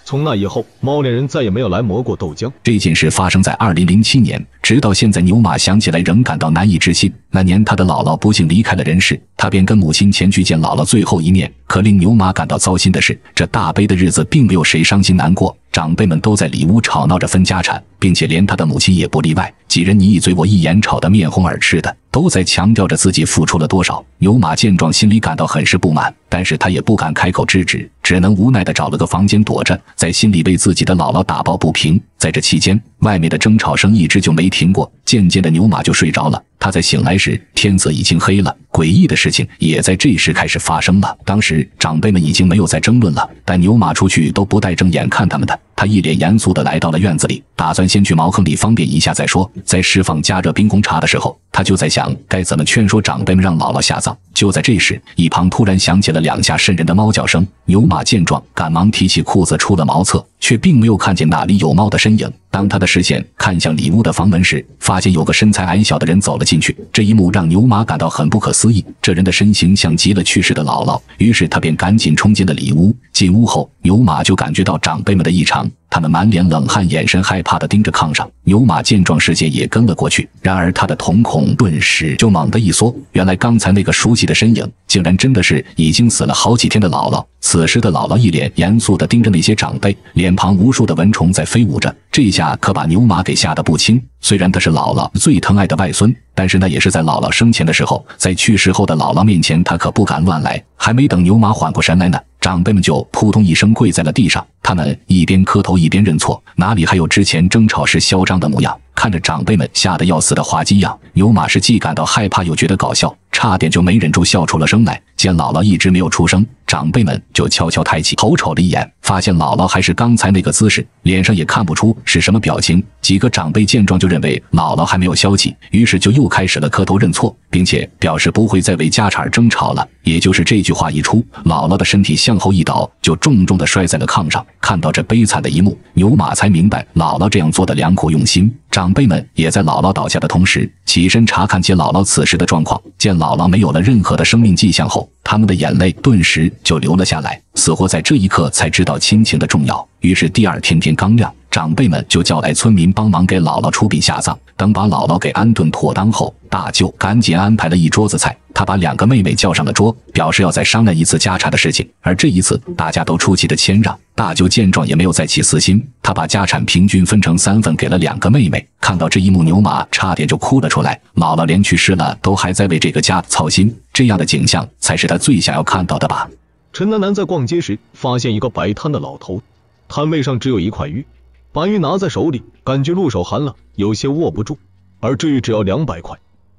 从那以后，猫脸人再也没有来磨过豆浆。这件事发生在二零零七年，直到现在，牛马想起来仍感到难以置信。那年，他的姥姥不幸离开了人世，他便跟母亲前去见姥姥最后一面。可令牛马感到糟心的是，这大悲的日子并没有谁伤心难过，长辈们都在里屋吵闹着分家产。并且连他的母亲也不例外，几人你一嘴我一眼吵得面红耳赤的，都在强调着自己付出了多少。牛马见状，心里感到很是不满，但是他也不敢开口制止，只能无奈地找了个房间躲着，在心里为自己的姥姥打抱不平。在这期间，外面的争吵声一直就没停过。渐渐的，牛马就睡着了。他在醒来时，天色已经黑了。诡异的事情也在这时开始发生了。当时长辈们已经没有再争论了，但牛马出去都不带正眼看他们的。他一脸严肃地来到了院子里，打算先去茅坑里方便一下再说。在释放加热冰红茶的时候，他就在想该怎么劝说长辈们让姥姥下葬。就在这时，一旁突然响起了两下渗人的猫叫声。牛马见状，赶忙提起裤子出了茅厕，却并没有看见哪里有猫的身影。当他的视线看向里屋的房门时，发现有个身材矮小的人走了进去。这一幕让牛马感到很不可思议，这人的身形像极了去世的姥姥。于是他便赶紧冲进了里屋。进屋后，牛马就感觉到长辈们的异常。他们满脸冷汗，眼神害怕地盯着炕上。牛马见状，视线也跟了过去。然而，他的瞳孔顿时就猛地一缩。原来，刚才那个熟悉的身影，竟然真的是已经死了好几天的姥姥。此时的姥姥一脸严肃地盯着那些长辈，脸庞无数的蚊虫在飞舞着。这下可把牛马给吓得不轻。虽然他是姥姥最疼爱的外孙，但是那也是在姥姥生前的时候，在去世后的姥姥面前，他可不敢乱来。还没等牛马缓过神来呢。长辈们就扑通一声跪在了地上，他们一边磕头一边认错，哪里还有之前争吵时嚣张的模样？看着长辈们吓得要死的滑稽样，牛马士既感到害怕又觉得搞笑。差点就没忍住笑出了声来。见姥姥一直没有出声，长辈们就悄悄抬起头瞅了一眼，发现姥姥还是刚才那个姿势，脸上也看不出是什么表情。几个长辈见状就认为姥姥还没有消气，于是就又开始了磕头认错，并且表示不会再为家产争吵了。也就是这句话一出，姥姥的身体向后一倒，就重重地摔在了炕上。看到这悲惨的一幕，牛马才明白姥姥这样做的良苦用心。长辈们也在姥姥倒下的同时起身查看起姥姥此时的状况，见。姥姥没有了任何的生命迹象后，他们的眼泪顿时就流了下来，似乎在这一刻才知道亲情的重要。于是第二天天刚亮。长辈们就叫来村民帮忙给姥姥出殡下葬。等把姥姥给安顿妥当后，大舅赶紧安排了一桌子菜。他把两个妹妹叫上了桌，表示要再商量一次家产的事情。而这一次，大家都出奇的谦让。大舅见状也没有再起私心，他把家产平均分成三份，给了两个妹妹。看到这一幕，牛马差点就哭了出来。姥姥连去世了都还在为这个家操心，这样的景象才是他最想要看到的吧。陈楠楠在逛街时发现一个摆摊的老头，摊位上只有一块玉。把玉拿在手里，感觉入手寒冷，有些握不住。而这玉只要两百块，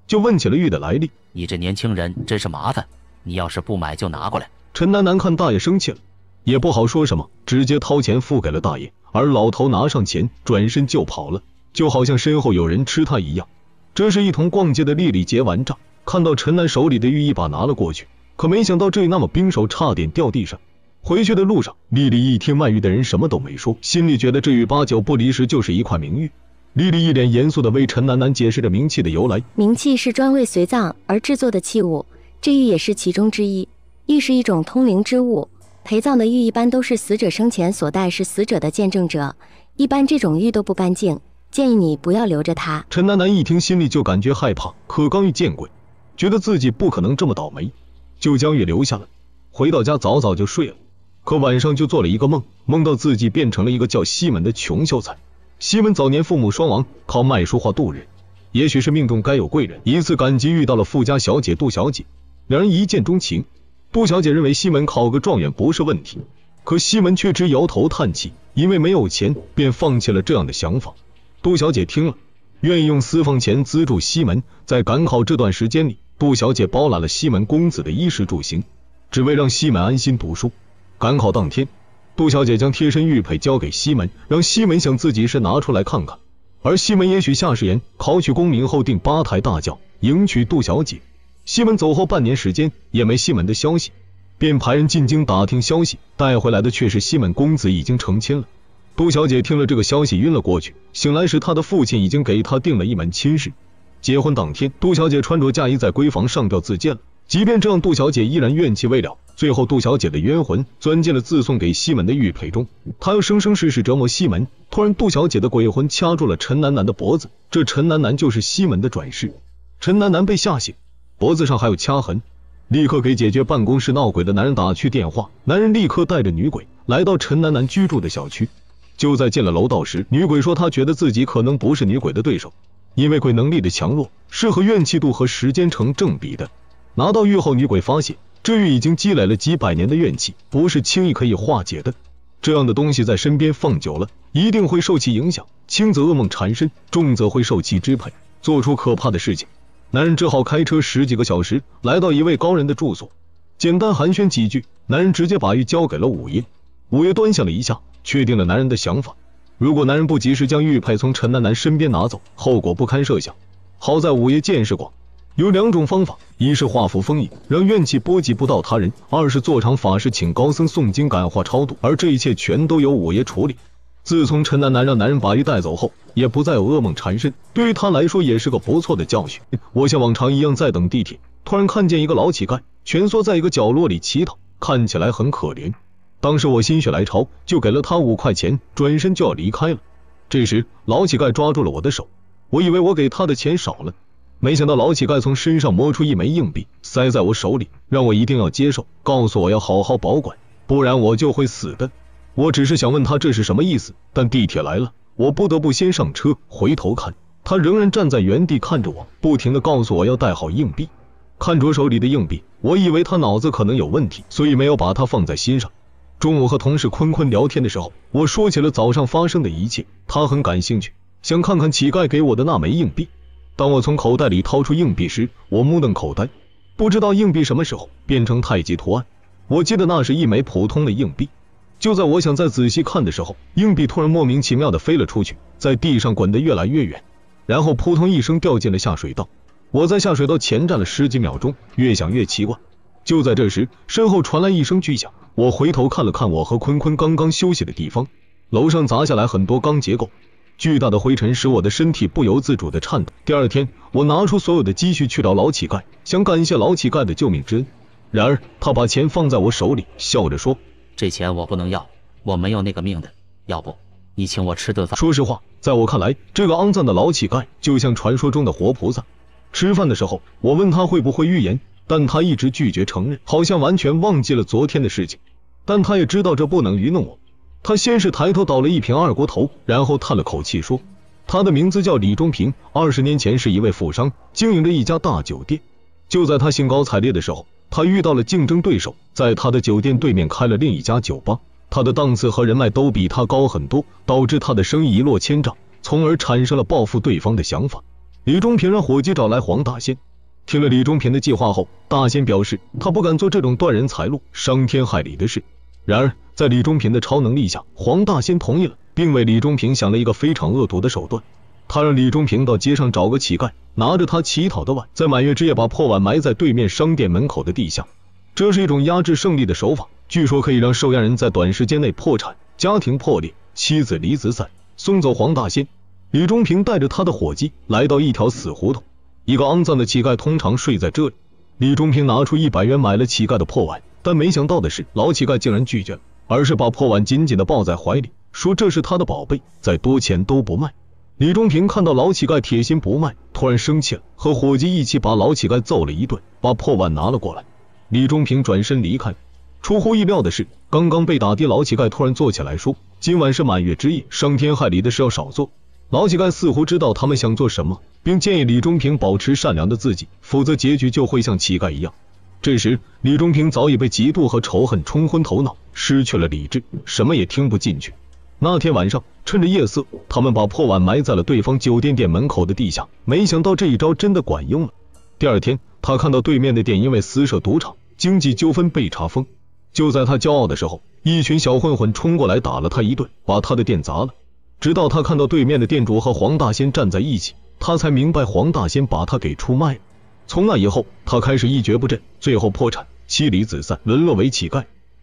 就问起了玉的来历。你这年轻人真是麻烦，你要是不买就拿过来。陈楠楠看大爷生气了，也不好说什么，直接掏钱付给了大爷。而老头拿上钱，转身就跑了，就好像身后有人吃他一样。这时，一同逛街的丽丽结完账，看到陈楠手里的玉，一把拿了过去，可没想到这那么冰手，差点掉地上。回去的路上，丽丽一听卖玉的人什么都没说，心里觉得这玉八九不离十就是一块名玉。丽丽一脸严肃的为陈楠楠解释着冥器的由来，冥器是专为随葬而制作的器物，这玉也是其中之一。玉是一种通灵之物，陪葬的玉一般都是死者生前所戴，是死者的见证者。一般这种玉都不干净，建议你不要留着它。陈楠楠一听心里就感觉害怕，可刚一见鬼，觉得自己不可能这么倒霉，就将玉留下了。回到家早早就睡了。可晚上就做了一个梦，梦到自己变成了一个叫西门的穷秀才。西门早年父母双亡，靠卖书画度日。也许是命中该有贵人，一次赶集遇到了富家小姐杜小姐，两人一见钟情。杜小姐认为西门考个状元不是问题，可西门却只摇头叹气，因为没有钱，便放弃了这样的想法。杜小姐听了，愿意用私房钱资助西门。在赶考这段时间里，杜小姐包揽了西门公子的衣食住行，只为让西门安心读书。赶考当天，杜小姐将贴身玉佩交给西门，让西门想自己是拿出来看看。而西门也许下誓言，考取功名后定八抬大轿迎娶杜小姐。西门走后半年时间也没西门的消息，便派人进京打听消息，带回来的却是西门公子已经成亲了。杜小姐听了这个消息晕了过去，醒来时她的父亲已经给她定了一门亲事。结婚当天，杜小姐穿着嫁衣在闺房上吊自尽了。即便这样，杜小姐依然怨气未了。最后，杜小姐的冤魂钻进了自送给西门的玉佩中，她要生生世世折磨西门。突然，杜小姐的鬼魂掐住了陈楠楠的脖子，这陈楠楠就是西门的转世。陈楠楠被吓醒，脖子上还有掐痕，立刻给解决办公室闹鬼的男人打去电话。男人立刻带着女鬼来到陈楠楠居住的小区。就在进了楼道时，女鬼说她觉得自己可能不是女鬼的对手，因为鬼能力的强弱是和怨气度和时间成正比的。拿到玉后，女鬼发现这玉已经积累了几百年的怨气，不是轻易可以化解的。这样的东西在身边放久了，一定会受其影响，轻则噩梦缠身，重则会受其支配，做出可怕的事情。男人只好开车十几个小时，来到一位高人的住所，简单寒暄几句，男人直接把玉交给了五爷。五爷端详了一下，确定了男人的想法。如果男人不及时将玉佩从陈楠楠身边拿走，后果不堪设想。好在五爷见识广。有两种方法，一是画符封印，让怨气波及不到他人；二是做场法事，请高僧诵经感化超度。而这一切全都由五爷处理。自从陈楠楠让男人把玉带走后，也不再有噩梦缠身，对于他来说也是个不错的教训。我像往常一样在等地铁，突然看见一个老乞丐蜷缩在一个角落里乞讨，看起来很可怜。当时我心血来潮，就给了他五块钱，转身就要离开了。这时老乞丐抓住了我的手，我以为我给他的钱少了。没想到老乞丐从身上摸出一枚硬币，塞在我手里，让我一定要接受，告诉我要好好保管，不然我就会死的。我只是想问他这是什么意思，但地铁来了，我不得不先上车。回头看，他仍然站在原地看着我，不停的告诉我要带好硬币。看着手里的硬币，我以为他脑子可能有问题，所以没有把他放在心上。中午和同事坤坤聊天的时候，我说起了早上发生的一切，他很感兴趣，想看看乞丐给我的那枚硬币。当我从口袋里掏出硬币时，我目瞪口呆，不知道硬币什么时候变成太极图案。我记得那是一枚普通的硬币。就在我想再仔细看的时候，硬币突然莫名其妙地飞了出去，在地上滚得越来越远，然后扑通一声掉进了下水道。我在下水道前站了十几秒钟，越想越奇怪。就在这时，身后传来一声巨响，我回头看了看我和坤坤刚刚休息的地方，楼上砸下来很多钢结构。巨大的灰尘使我的身体不由自主的颤抖。第二天，我拿出所有的积蓄去找老乞丐，想感谢老乞丐的救命之恩。然而，他把钱放在我手里，笑着说：“这钱我不能要，我没有那个命的。要不，你请我吃顿饭？”说实话，在我看来，这个肮脏的老乞丐就像传说中的活菩萨。吃饭的时候，我问他会不会预言，但他一直拒绝承认，好像完全忘记了昨天的事情。但他也知道这不能愚弄我。他先是抬头倒了一瓶二锅头，然后叹了口气说：“他的名字叫李忠平，二十年前是一位富商，经营着一家大酒店。就在他兴高采烈的时候，他遇到了竞争对手，在他的酒店对面开了另一家酒吧，他的档次和人脉都比他高很多，导致他的生意一落千丈，从而产生了报复对方的想法。”李忠平让伙计找来黄大仙。听了李忠平的计划后，大仙表示他不敢做这种断人财路、伤天害理的事。然而，在李忠平的超能力下，黄大仙同意了，并为李忠平想了一个非常恶毒的手段。他让李忠平到街上找个乞丐，拿着他乞讨的碗，在满月之夜把破碗埋在对面商店门口的地下。这是一种压制胜利的手法，据说可以让受压人在短时间内破产、家庭破裂、妻子离子散。送走黄大仙，李忠平带着他的伙计来到一条死胡同，一个肮脏的乞丐通常睡在这里。李忠平拿出一百元买了乞丐的破碗。但没想到的是，老乞丐竟然拒绝了，而是把破碗紧紧的抱在怀里，说这是他的宝贝，再多钱都不卖。李忠平看到老乞丐铁心不卖，突然生气了，和伙计一起把老乞丐揍了一顿，把破碗拿了过来。李忠平转身离开。出乎意料的是，刚刚被打的老乞丐突然坐起来说：“今晚是满月之夜，伤天害理的事要少做。”老乞丐似乎知道他们想做什么，并建议李忠平保持善良的自己，否则结局就会像乞丐一样。这时，李忠平早已被嫉妒和仇恨冲昏头脑，失去了理智，什么也听不进去。那天晚上，趁着夜色，他们把破碗埋在了对方酒店店门口的地下。没想到这一招真的管用了。第二天，他看到对面的店因为私设赌场、经济纠纷被查封。就在他骄傲的时候，一群小混混冲过来打了他一顿，把他的店砸了。直到他看到对面的店主和黄大仙站在一起，他才明白黄大仙把他给出卖了。从那以后，他开始一蹶不振，最后破产，妻离子散，沦落为乞丐。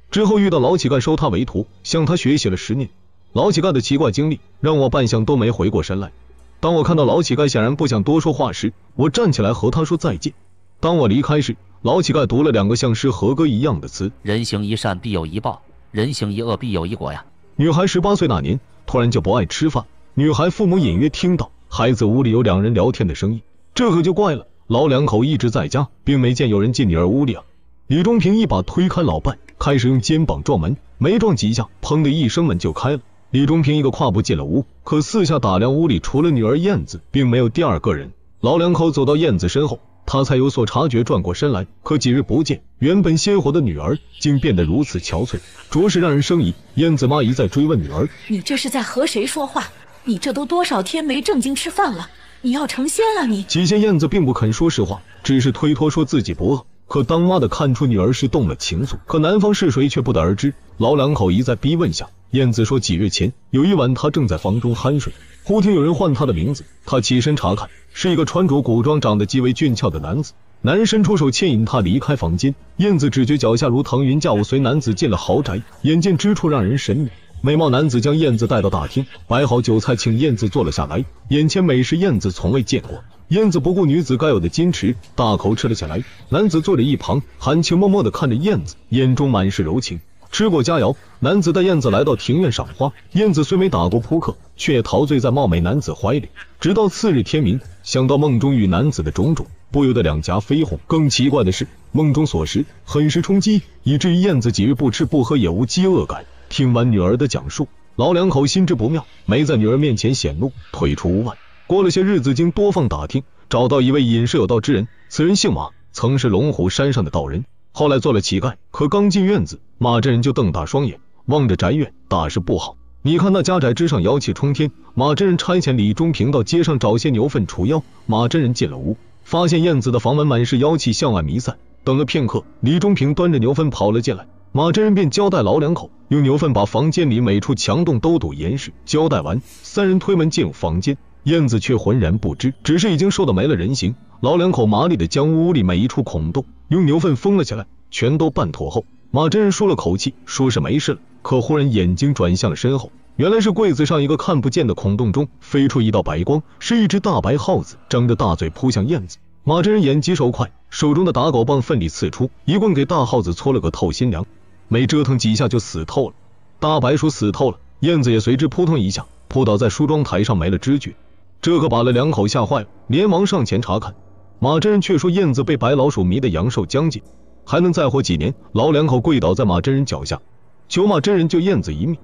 之后遇到老乞丐收他为徒，向他学习了十年。老乞丐的奇怪经历让我半晌都没回过神来。当我看到老乞丐显然不想多说话时，我站起来和他说再见。当我离开时，老乞丐读了两个像诗和歌一样的词：“人行一善必有一报，人行一恶必有一果呀。”女孩十八岁那年突然就不爱吃饭。女孩父母隐约听到孩子屋里有两人聊天的声音，这可就怪了。老两口一直在家，并没见有人进女儿屋里。啊。李忠平一把推开老伴，开始用肩膀撞门，没撞几下，砰的一声，门就开了。李忠平一个跨步进了屋，可四下打量屋里，除了女儿燕子，并没有第二个人。老两口走到燕子身后，他才有所察觉，转过身来。可几日不见，原本鲜活的女儿竟变得如此憔悴，着实让人生疑。燕子妈一再追问女儿：“你这是在和谁说话？你这都多少天没正经吃饭了？”你要成仙了，你。起先燕子并不肯说实话，只是推脱说自己不饿。可当妈的看出女儿是动了情愫，可男方是谁却不得而知。老两口一再逼问下，燕子说几日前有一晚，她正在房中酣睡，忽听有人唤她的名字，她起身查看，是一个穿着古装、长得极为俊俏的男子。男人伸出手牵引她离开房间，燕子只觉脚下如腾云驾雾，随男子进了豪宅，眼见之处让人神迷。美貌男子将燕子带到大厅，摆好酒菜，请燕子坐了下来。眼前美食，燕子从未见过。燕子不顾女子该有的矜持，大口吃了起来。男子坐在一旁，含情脉脉的看着燕子，眼中满是柔情。吃过佳肴，男子带燕子来到庭院赏花。燕子虽没打过扑克，却也陶醉在貌美男子怀里。直到次日天明，想到梦中与男子的种种，不由得两颊绯红。更奇怪的是，梦中所食很是充饥，以至于燕子几日不吃不喝也无饥饿感。听完女儿的讲述，老两口心知不妙，没在女儿面前显露，退出屋外。过了些日子，经多方打听，找到一位隐世有道之人，此人姓马，曾是龙虎山上的道人，后来做了乞丐。可刚进院子，马真人就瞪大双眼望着宅院，大事不好！你看那家宅之上妖气冲天。马真人差遣李忠平到街上找些牛粪除妖。马真人进了屋，发现燕子的房门满是妖气，向外弥散。等了片刻，李忠平端着牛粪跑了进来。马真人便交代老两口用牛粪把房间里每处墙洞都堵严实。交代完，三人推门进入房间，燕子却浑然不知，只是已经瘦得没了人形。老两口麻利的将屋里每一处孔洞用牛粪封了起来，全都办妥后，马真人舒了口气，说是没事了。可忽然眼睛转向了身后，原来是柜子上一个看不见的孔洞中飞出一道白光，是一只大白耗子，张着大嘴扑向燕子。马真人眼疾手快，手中的打狗棒奋力刺出，一棍给大耗子搓了个透心凉，没折腾几下就死透了。大白鼠死透了，燕子也随之扑通一下扑倒在梳妆台上，没了知觉。这可把了两口吓坏了，连忙上前查看。马真人却说燕子被白老鼠迷得阳寿将尽，还能再活几年。老两口跪倒在马真人脚下，求马真人救燕子一命。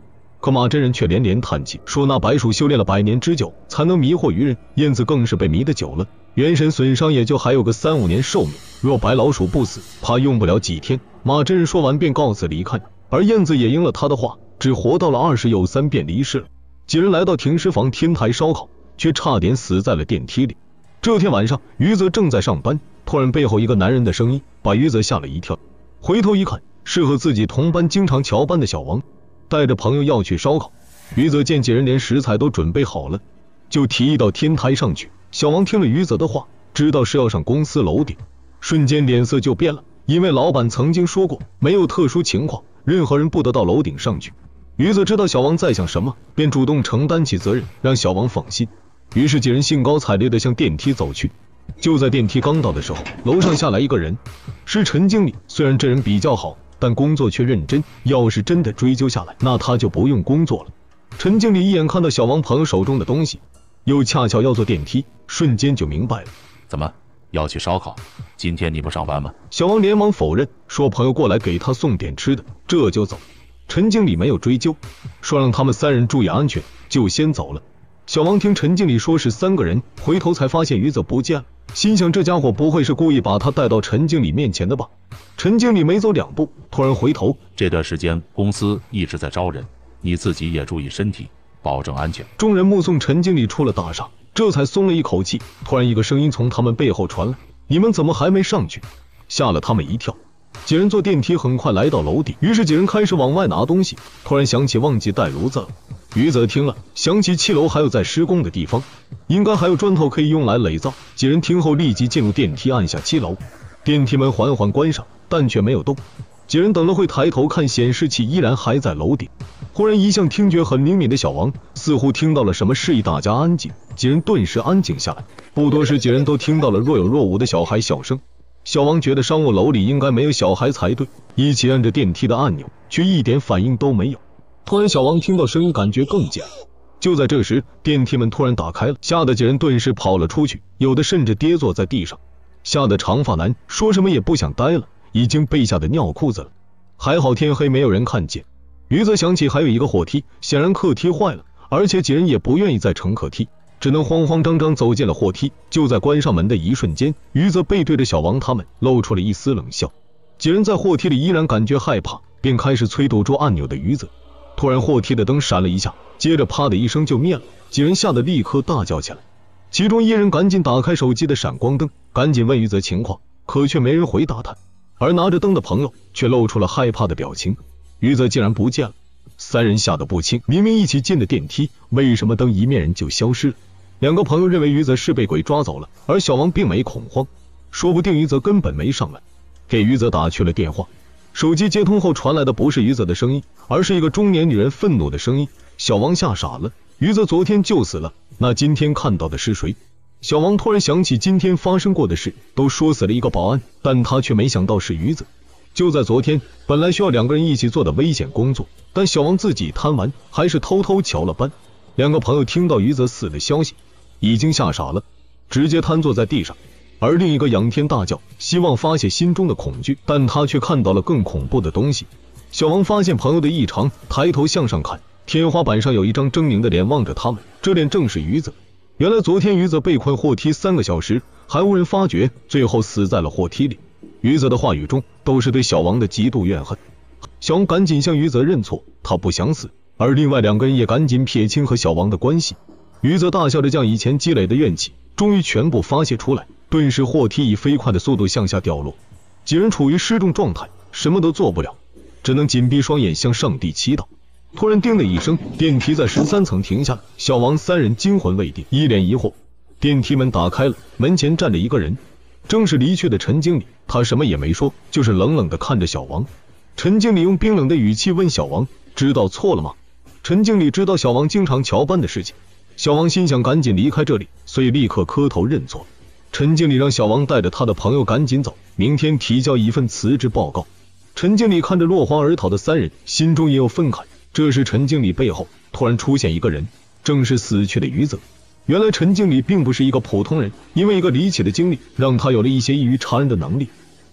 可马真人却连连叹气，说那白鼠修炼了百年之久，才能迷惑于人。燕子更是被迷得久了，元神损伤也就还有个三五年寿命。若白老鼠不死，怕用不了几天。马真人说完便告辞离开，而燕子也应了他的话，只活到了二十有三便离世了。几人来到停尸房天台烧烤，却差点死在了电梯里。这天晚上，余泽正在上班，突然背后一个男人的声音把余泽吓了一跳，回头一看，是和自己同班、经常翘班的小王。带着朋友要去烧烤，余泽见几人连食材都准备好了，就提议到天台上去。小王听了余泽的话，知道是要上公司楼顶，瞬间脸色就变了，因为老板曾经说过，没有特殊情况，任何人不得到楼顶上去。余泽知道小王在想什么，便主动承担起责任，让小王放心。于是几人兴高采烈地向电梯走去。就在电梯刚到的时候，楼上下来一个人，是陈经理。虽然这人比较好。但工作却认真，要是真的追究下来，那他就不用工作了。陈经理一眼看到小王朋友手中的东西，又恰巧要坐电梯，瞬间就明白了，怎么要去烧烤？今天你不上班吗？小王连忙否认，说朋友过来给他送点吃的，这就走。陈经理没有追究，说让他们三人注意安全，就先走了。小王听陈经理说是三个人，回头才发现余则不见了，心想这家伙不会是故意把他带到陈经理面前的吧？陈经理没走两步，突然回头，这段时间公司一直在招人，你自己也注意身体，保证安全。众人目送陈经理出了大厦，这才松了一口气。突然，一个声音从他们背后传来：“你们怎么还没上去？”吓了他们一跳。几人坐电梯，很快来到楼顶。于是几人开始往外拿东西，突然想起忘记带炉子了。余则听了，想起七楼还有在施工的地方，应该还有砖头可以用来垒灶。几人听后，立即进入电梯，按下七楼。电梯门缓缓关上，但却没有动。几人等了会，抬头看显示器，依然还在楼顶。忽然，一向听觉很灵敏的小王似乎听到了什么，示意大家安静。几人顿时安静下来。不多时，几人都听到了若有若无的小孩笑声。小王觉得商务楼里应该没有小孩才对，一起按着电梯的按钮，却一点反应都没有。突然，小王听到声音，感觉更假。就在这时，电梯门突然打开了，吓得几人顿时跑了出去，有的甚至跌坐在地上。吓得长发男说什么也不想待了，已经被吓得尿裤子了。还好天黑，没有人看见。余则想起还有一个货梯，显然客梯坏了，而且几人也不愿意再乘客梯。只能慌慌张张走进了货梯。就在关上门的一瞬间，余则背对着小王他们，露出了一丝冷笑。几人在货梯里依然感觉害怕，便开始催堵住按钮的余则。突然，货梯的灯闪了一下，接着啪的一声就灭了。几人吓得立刻大叫起来。其中一人赶紧打开手机的闪光灯，赶紧问余则情况，可却没人回答他。而拿着灯的朋友却露出了害怕的表情。余则竟然不见了，三人吓得不轻。明明一起进的电梯，为什么灯一面人就消失了？两个朋友认为余则是被鬼抓走了，而小王并没恐慌，说不定余则根本没上来。给余则打去了电话，手机接通后传来的不是余则的声音，而是一个中年女人愤怒的声音。小王吓傻了，余则昨天就死了，那今天看到的是谁？小王突然想起今天发生过的事，都说死了一个保安，但他却没想到是余则。就在昨天，本来需要两个人一起做的危险工作，但小王自己贪玩，还是偷偷瞧了班。两个朋友听到余则死的消息。已经吓傻了，直接瘫坐在地上，而另一个仰天大叫，希望发泄心中的恐惧，但他却看到了更恐怖的东西。小王发现朋友的异常，抬头向上看，天花板上有一张狰狞的脸望着他们，这脸正是余泽。原来昨天余泽被困货梯三个小时，还无人发觉，最后死在了货梯里。余泽的话语中都是对小王的极度怨恨。小王赶紧向余泽认错，他不想死，而另外两个人也赶紧撇清和小王的关系。余则大笑着，将以前积累的怨气终于全部发泄出来。顿时，货梯以飞快的速度向下掉落，几人处于失重状态，什么都做不了，只能紧闭双眼向上帝祈祷。突然，叮的一声，电梯在十三层停下。小王三人惊魂未定，一脸疑惑。电梯门打开了，门前站着一个人，正是离去的陈经理。他什么也没说，就是冷冷地看着小王。陈经理用冰冷的语气问小王：“知道错了吗？”陈经理知道小王经常翘班的事情。小王心想，赶紧离开这里，所以立刻磕头认错。陈经理让小王带着他的朋友赶紧走，明天提交一份辞职报告。陈经理看着落荒而逃的三人，心中也有愤慨。这时，陈经理背后突然出现一个人，正是死去的余泽。原来，陈经理并不是一个普通人，因为一个离奇的经历，让他有了一些异于常人的能力。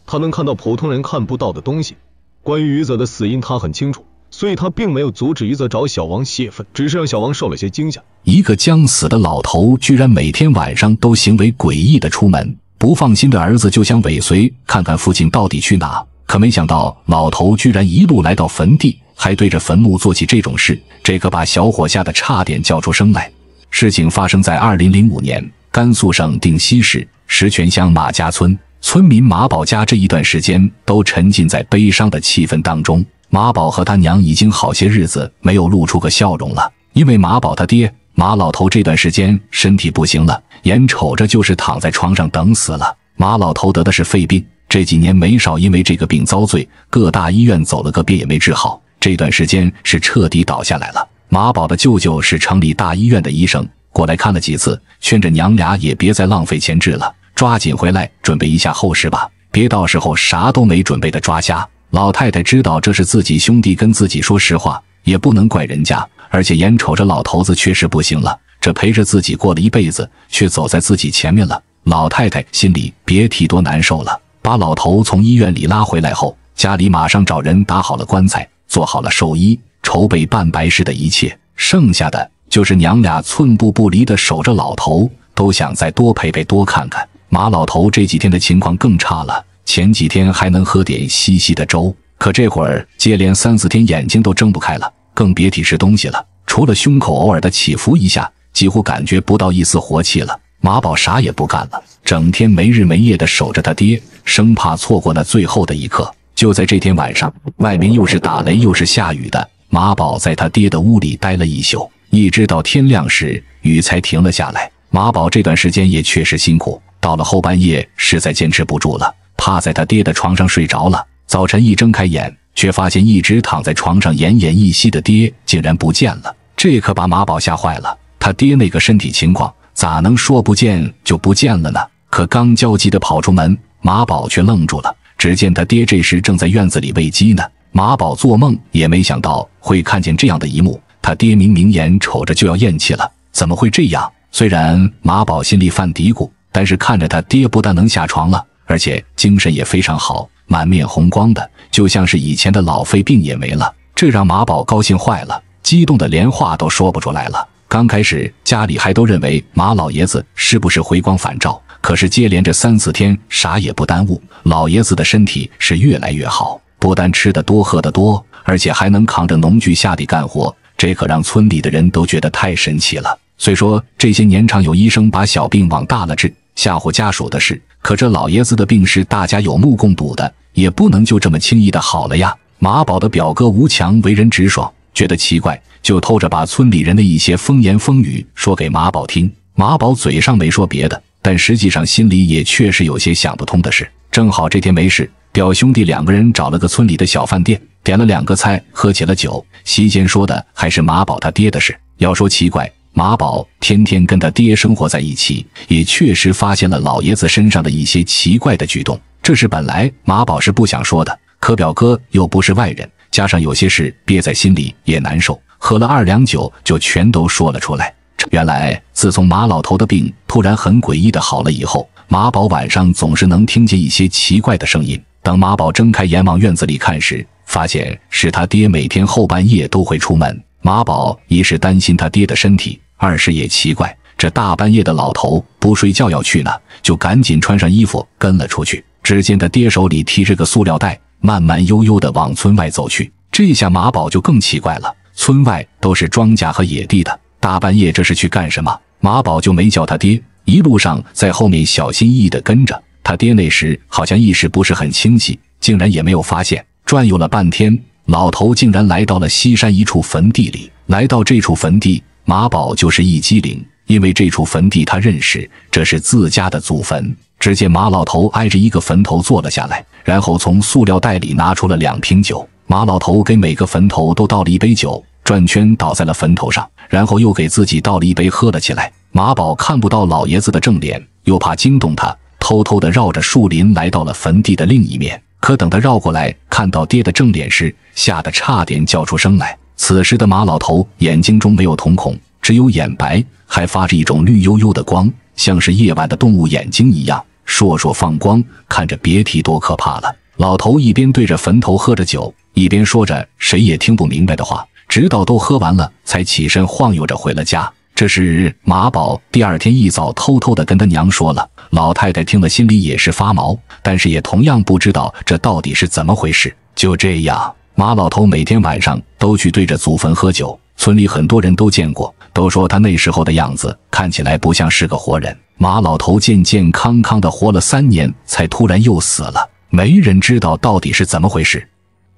他能看到普通人看不到的东西。关于余泽的死因，他很清楚。所以他并没有阻止于泽找小王泄愤，只是让小王受了些惊吓。一个将死的老头居然每天晚上都行为诡异的出门，不放心的儿子就想尾随看看父亲到底去哪。可没想到，老头居然一路来到坟地，还对着坟墓做起这种事，这可把小伙吓得差点叫出声来。事情发生在二零零五年，甘肃省定西市石泉乡马家村村民马宝家，这一段时间都沉浸在悲伤的气氛当中。马宝和他娘已经好些日子没有露出个笑容了，因为马宝他爹马老头这段时间身体不行了，眼瞅着就是躺在床上等死了。马老头得的是肺病，这几年没少因为这个病遭罪，各大医院走了个遍也没治好，这段时间是彻底倒下来了。马宝的舅舅是城里大医院的医生，过来看了几次，劝着娘俩也别再浪费钱治了，抓紧回来准备一下后事吧，别到时候啥都没准备的抓瞎。老太太知道这是自己兄弟跟自己说实话，也不能怪人家。而且眼瞅着老头子确实不行了，这陪着自己过了一辈子，却走在自己前面了。老太太心里别提多难受了。把老头从医院里拉回来后，家里马上找人打好了棺材，做好了寿衣，筹备办白事的一切，剩下的就是娘俩寸步不离的守着老头，都想再多陪陪，多看看。马老头这几天的情况更差了。前几天还能喝点稀稀的粥，可这会儿接连三四天眼睛都睁不开了，更别提吃东西了。除了胸口偶尔的起伏一下，几乎感觉不到一丝活气了。马宝啥也不干了，整天没日没夜的守着他爹，生怕错过那最后的一刻。就在这天晚上，外面又是打雷又是下雨的。马宝在他爹的屋里待了一宿，一直到天亮时雨才停了下来。马宝这段时间也确实辛苦，到了后半夜实在坚持不住了。趴在他爹的床上睡着了。早晨一睁开眼，却发现一直躺在床上奄奄一息的爹竟然不见了。这可把马宝吓坏了。他爹那个身体情况，咋能说不见就不见了呢？可刚焦急的跑出门，马宝却愣住了。只见他爹这时正在院子里喂鸡呢。马宝做梦也没想到会看见这样的一幕。他爹明明眼瞅着就要咽气了，怎么会这样？虽然马宝心里犯嘀咕，但是看着他爹不但能下床了。而且精神也非常好，满面红光的，就像是以前的老肺病也没了，这让马宝高兴坏了，激动的连话都说不出来了。刚开始家里还都认为马老爷子是不是回光返照，可是接连着三四天啥也不耽误，老爷子的身体是越来越好，不但吃得多喝得多，而且还能扛着农具下地干活，这可让村里的人都觉得太神奇了。虽说这些年常有医生把小病往大了治。吓唬家属的事，可这老爷子的病是大家有目共睹的，也不能就这么轻易的好了呀。马宝的表哥吴强为人直爽，觉得奇怪，就偷着把村里人的一些风言风语说给马宝听。马宝嘴上没说别的，但实际上心里也确实有些想不通的事。正好这天没事，表兄弟两个人找了个村里的小饭店，点了两个菜，喝起了酒。席间说的还是马宝他爹的事。要说奇怪。马宝天天跟他爹生活在一起，也确实发现了老爷子身上的一些奇怪的举动。这事本来马宝是不想说的，可表哥又不是外人，加上有些事憋在心里也难受，喝了二两酒就全都说了出来。原来，自从马老头的病突然很诡异的好了以后，马宝晚上总是能听见一些奇怪的声音。等马宝睁开眼往院子里看时，发现是他爹每天后半夜都会出门。马宝一是担心他爹的身体，二是也奇怪，这大半夜的老头不睡觉要去呢，就赶紧穿上衣服跟了出去。只见他爹手里提着个塑料袋，慢慢悠悠地往村外走去。这下马宝就更奇怪了，村外都是庄稼和野地的，大半夜这是去干什么？马宝就没叫他爹，一路上在后面小心翼翼地跟着他爹。那时好像意识不是很清晰，竟然也没有发现。转悠了半天。老头竟然来到了西山一处坟地里。来到这处坟地，马宝就是一激灵，因为这处坟地他认识，这是自家的祖坟。只见马老头挨着一个坟头坐了下来，然后从塑料袋里拿出了两瓶酒。马老头给每个坟头都倒了一杯酒，转圈倒在了坟头上，然后又给自己倒了一杯喝了起来。马宝看不到老爷子的正脸，又怕惊动他，偷偷的绕着树林来到了坟地的另一面。可等他绕过来，看到爹的正脸时，吓得差点叫出声来。此时的马老头眼睛中没有瞳孔，只有眼白，还发着一种绿油油的光，像是夜晚的动物眼睛一样烁烁放光，看着别提多可怕了。老头一边对着坟头喝着酒，一边说着谁也听不明白的话，直到都喝完了，才起身晃悠着回了家。这是马宝第二天一早偷偷的跟他娘说了，老太太听了心里也是发毛，但是也同样不知道这到底是怎么回事。就这样，马老头每天晚上都去对着祖坟喝酒，村里很多人都见过，都说他那时候的样子看起来不像是个活人。马老头健健康康的活了三年，才突然又死了，没人知道到底是怎么回事。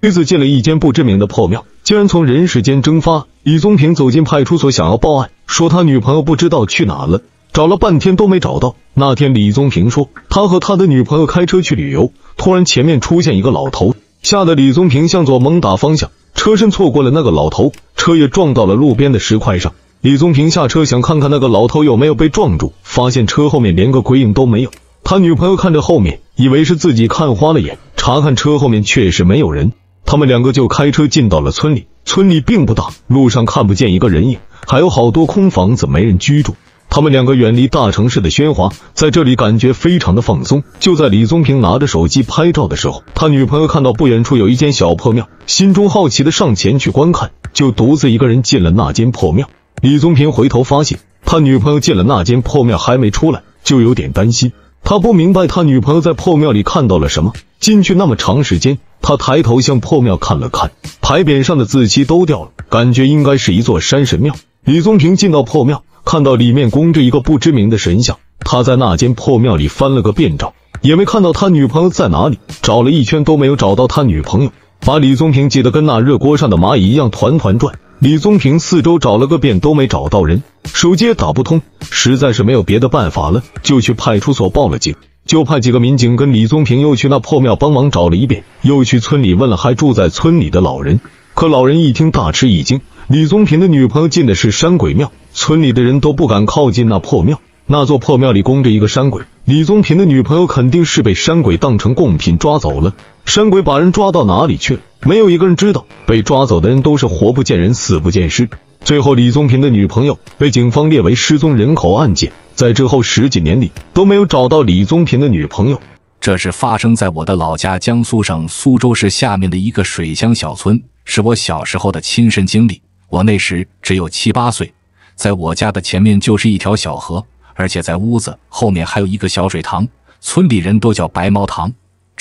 女子进了一间不知名的破庙。竟然从人世间蒸发。李宗平走进派出所，想要报案，说他女朋友不知道去哪了，找了半天都没找到。那天，李宗平说，他和他的女朋友开车去旅游，突然前面出现一个老头，吓得李宗平向左猛打方向，车身错过了那个老头，车也撞到了路边的石块上。李宗平下车想看看那个老头有没有被撞住，发现车后面连个鬼影都没有。他女朋友看着后面，以为是自己看花了眼，查看车后面确实没有人。他们两个就开车进到了村里，村里并不大，路上看不见一个人影，还有好多空房子没人居住。他们两个远离大城市的喧哗，在这里感觉非常的放松。就在李宗平拿着手机拍照的时候，他女朋友看到不远处有一间小破庙，心中好奇的上前去观看，就独自一个人进了那间破庙。李宗平回头发现他女朋友进了那间破庙还没出来，就有点担心。他不明白他女朋友在破庙里看到了什么。进去那么长时间，他抬头向破庙看了看，牌匾上的字迹都掉了，感觉应该是一座山神庙。李宗平进到破庙，看到里面供着一个不知名的神像。他在那间破庙里翻了个遍找，也没看到他女朋友在哪里，找了一圈都没有找到他女朋友，把李宗平急得跟那热锅上的蚂蚁一样团团转。李宗平四周找了个遍，都没找到人，手机也打不通，实在是没有别的办法了，就去派出所报了警，就派几个民警跟李宗平又去那破庙帮忙找了一遍，又去村里问了还住在村里的老人。可老人一听大吃一惊，李宗平的女朋友进的是山鬼庙，村里的人都不敢靠近那破庙，那座破庙里供着一个山鬼，李宗平的女朋友肯定是被山鬼当成贡品抓走了。山鬼把人抓到哪里去了？没有一个人知道。被抓走的人都是活不见人，死不见尸。最后，李宗平的女朋友被警方列为失踪人口案件，在之后十几年里都没有找到李宗平的女朋友。这是发生在我的老家江苏省苏州市下面的一个水乡小村，是我小时候的亲身经历。我那时只有七八岁，在我家的前面就是一条小河，而且在屋子后面还有一个小水塘，村里人都叫白毛塘。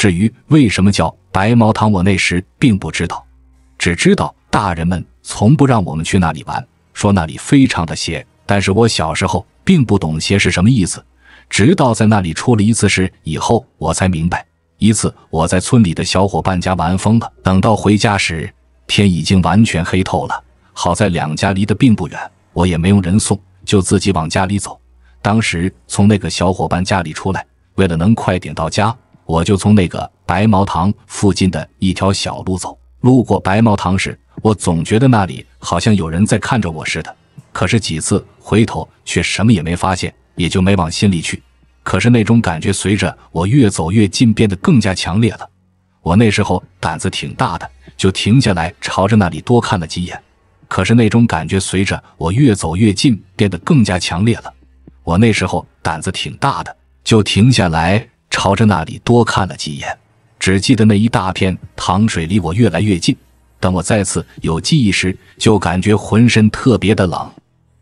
至于为什么叫白毛堂，我那时并不知道，只知道大人们从不让我们去那里玩，说那里非常的邪。但是我小时候并不懂“邪”是什么意思，直到在那里出了一次事以后，我才明白。一次，我在村里的小伙伴家玩疯了，等到回家时，天已经完全黑透了。好在两家离得并不远，我也没用人送，就自己往家里走。当时从那个小伙伴家里出来，为了能快点到家。我就从那个白毛堂附近的一条小路走，路过白毛堂时，我总觉得那里好像有人在看着我似的。可是几次回头却什么也没发现，也就没往心里去。可是那种感觉随着我越走越近变得更加强烈了。我那时候胆子挺大的，就停下来朝着那里多看了几眼。可是那种感觉随着我越走越近变得更加强烈了。我那时候胆子挺大的，就停下来。朝着那里多看了几眼，只记得那一大片糖水离我越来越近。等我再次有记忆时，就感觉浑身特别的冷，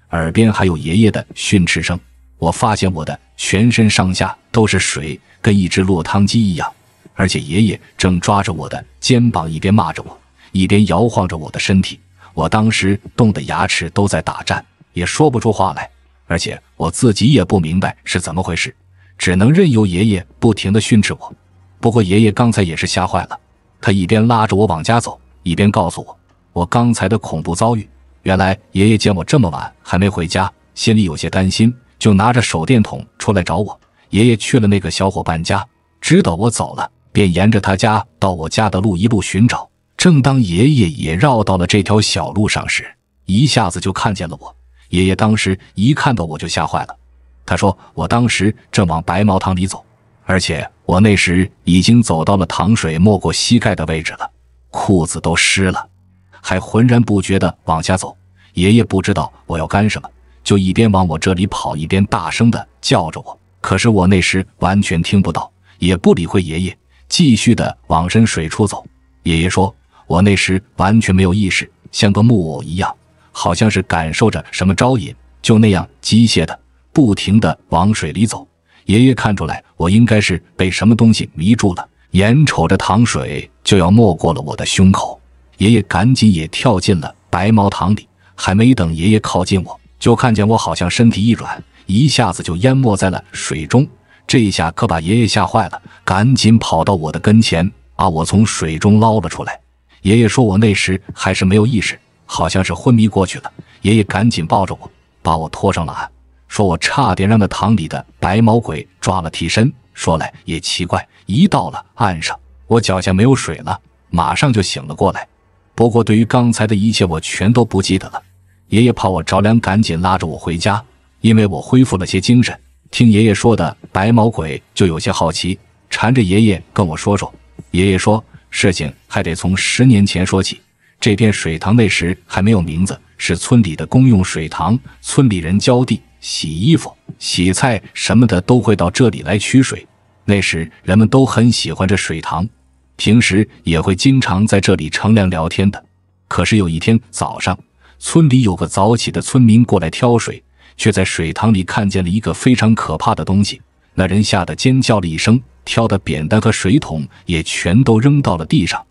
耳边还有爷爷的训斥声。我发现我的全身上下都是水，跟一只落汤鸡一样。而且爷爷正抓着我的肩膀，一边骂着我，一边摇晃着我的身体。我当时冻得牙齿都在打颤，也说不出话来。而且我自己也不明白是怎么回事。只能任由爷爷不停地训斥我，不过爷爷刚才也是吓坏了，他一边拉着我往家走，一边告诉我我刚才的恐怖遭遇。原来爷爷见我这么晚还没回家，心里有些担心，就拿着手电筒出来找我。爷爷去了那个小伙伴家，知道我走了，便沿着他家到我家的路一路寻找。正当爷爷也绕到了这条小路上时，一下子就看见了我。爷爷当时一看到我就吓坏了。他说：“我当时正往白毛塘里走，而且我那时已经走到了塘水没过膝盖的位置了，裤子都湿了，还浑然不觉地往下走。爷爷不知道我要干什么，就一边往我这里跑，一边大声地叫着我。可是我那时完全听不到，也不理会爷爷，继续地往深水处走。爷爷说，我那时完全没有意识，像个木偶一样，好像是感受着什么招引，就那样机械的。”不停地往水里走，爷爷看出来我应该是被什么东西迷住了，眼瞅着糖水就要没过了我的胸口，爷爷赶紧也跳进了白毛塘里。还没等爷爷靠近我，就看见我好像身体一软，一下子就淹没在了水中。这一下可把爷爷吓坏了，赶紧跑到我的跟前，把我从水中捞了出来。爷爷说我那时还是没有意识，好像是昏迷过去了。爷爷赶紧抱着我，把我拖上了岸。说我差点让那塘里的白毛鬼抓了替身。说来也奇怪，一到了岸上，我脚下没有水了，马上就醒了过来。不过对于刚才的一切，我全都不记得了。爷爷怕我着凉，赶紧拉着我回家，因为我恢复了些精神。听爷爷说的，白毛鬼就有些好奇，缠着爷爷跟我说说。爷爷说，事情还得从十年前说起。这片水塘那时还没有名字，是村里的公用水塘，村里人浇地。洗衣服、洗菜什么的都会到这里来取水。那时人们都很喜欢这水塘，平时也会经常在这里乘凉聊天的。可是有一天早上，村里有个早起的村民过来挑水，却在水塘里看见了一个非常可怕的东西。那人吓得尖叫了一声，挑的扁担和水桶也全都扔到了地上。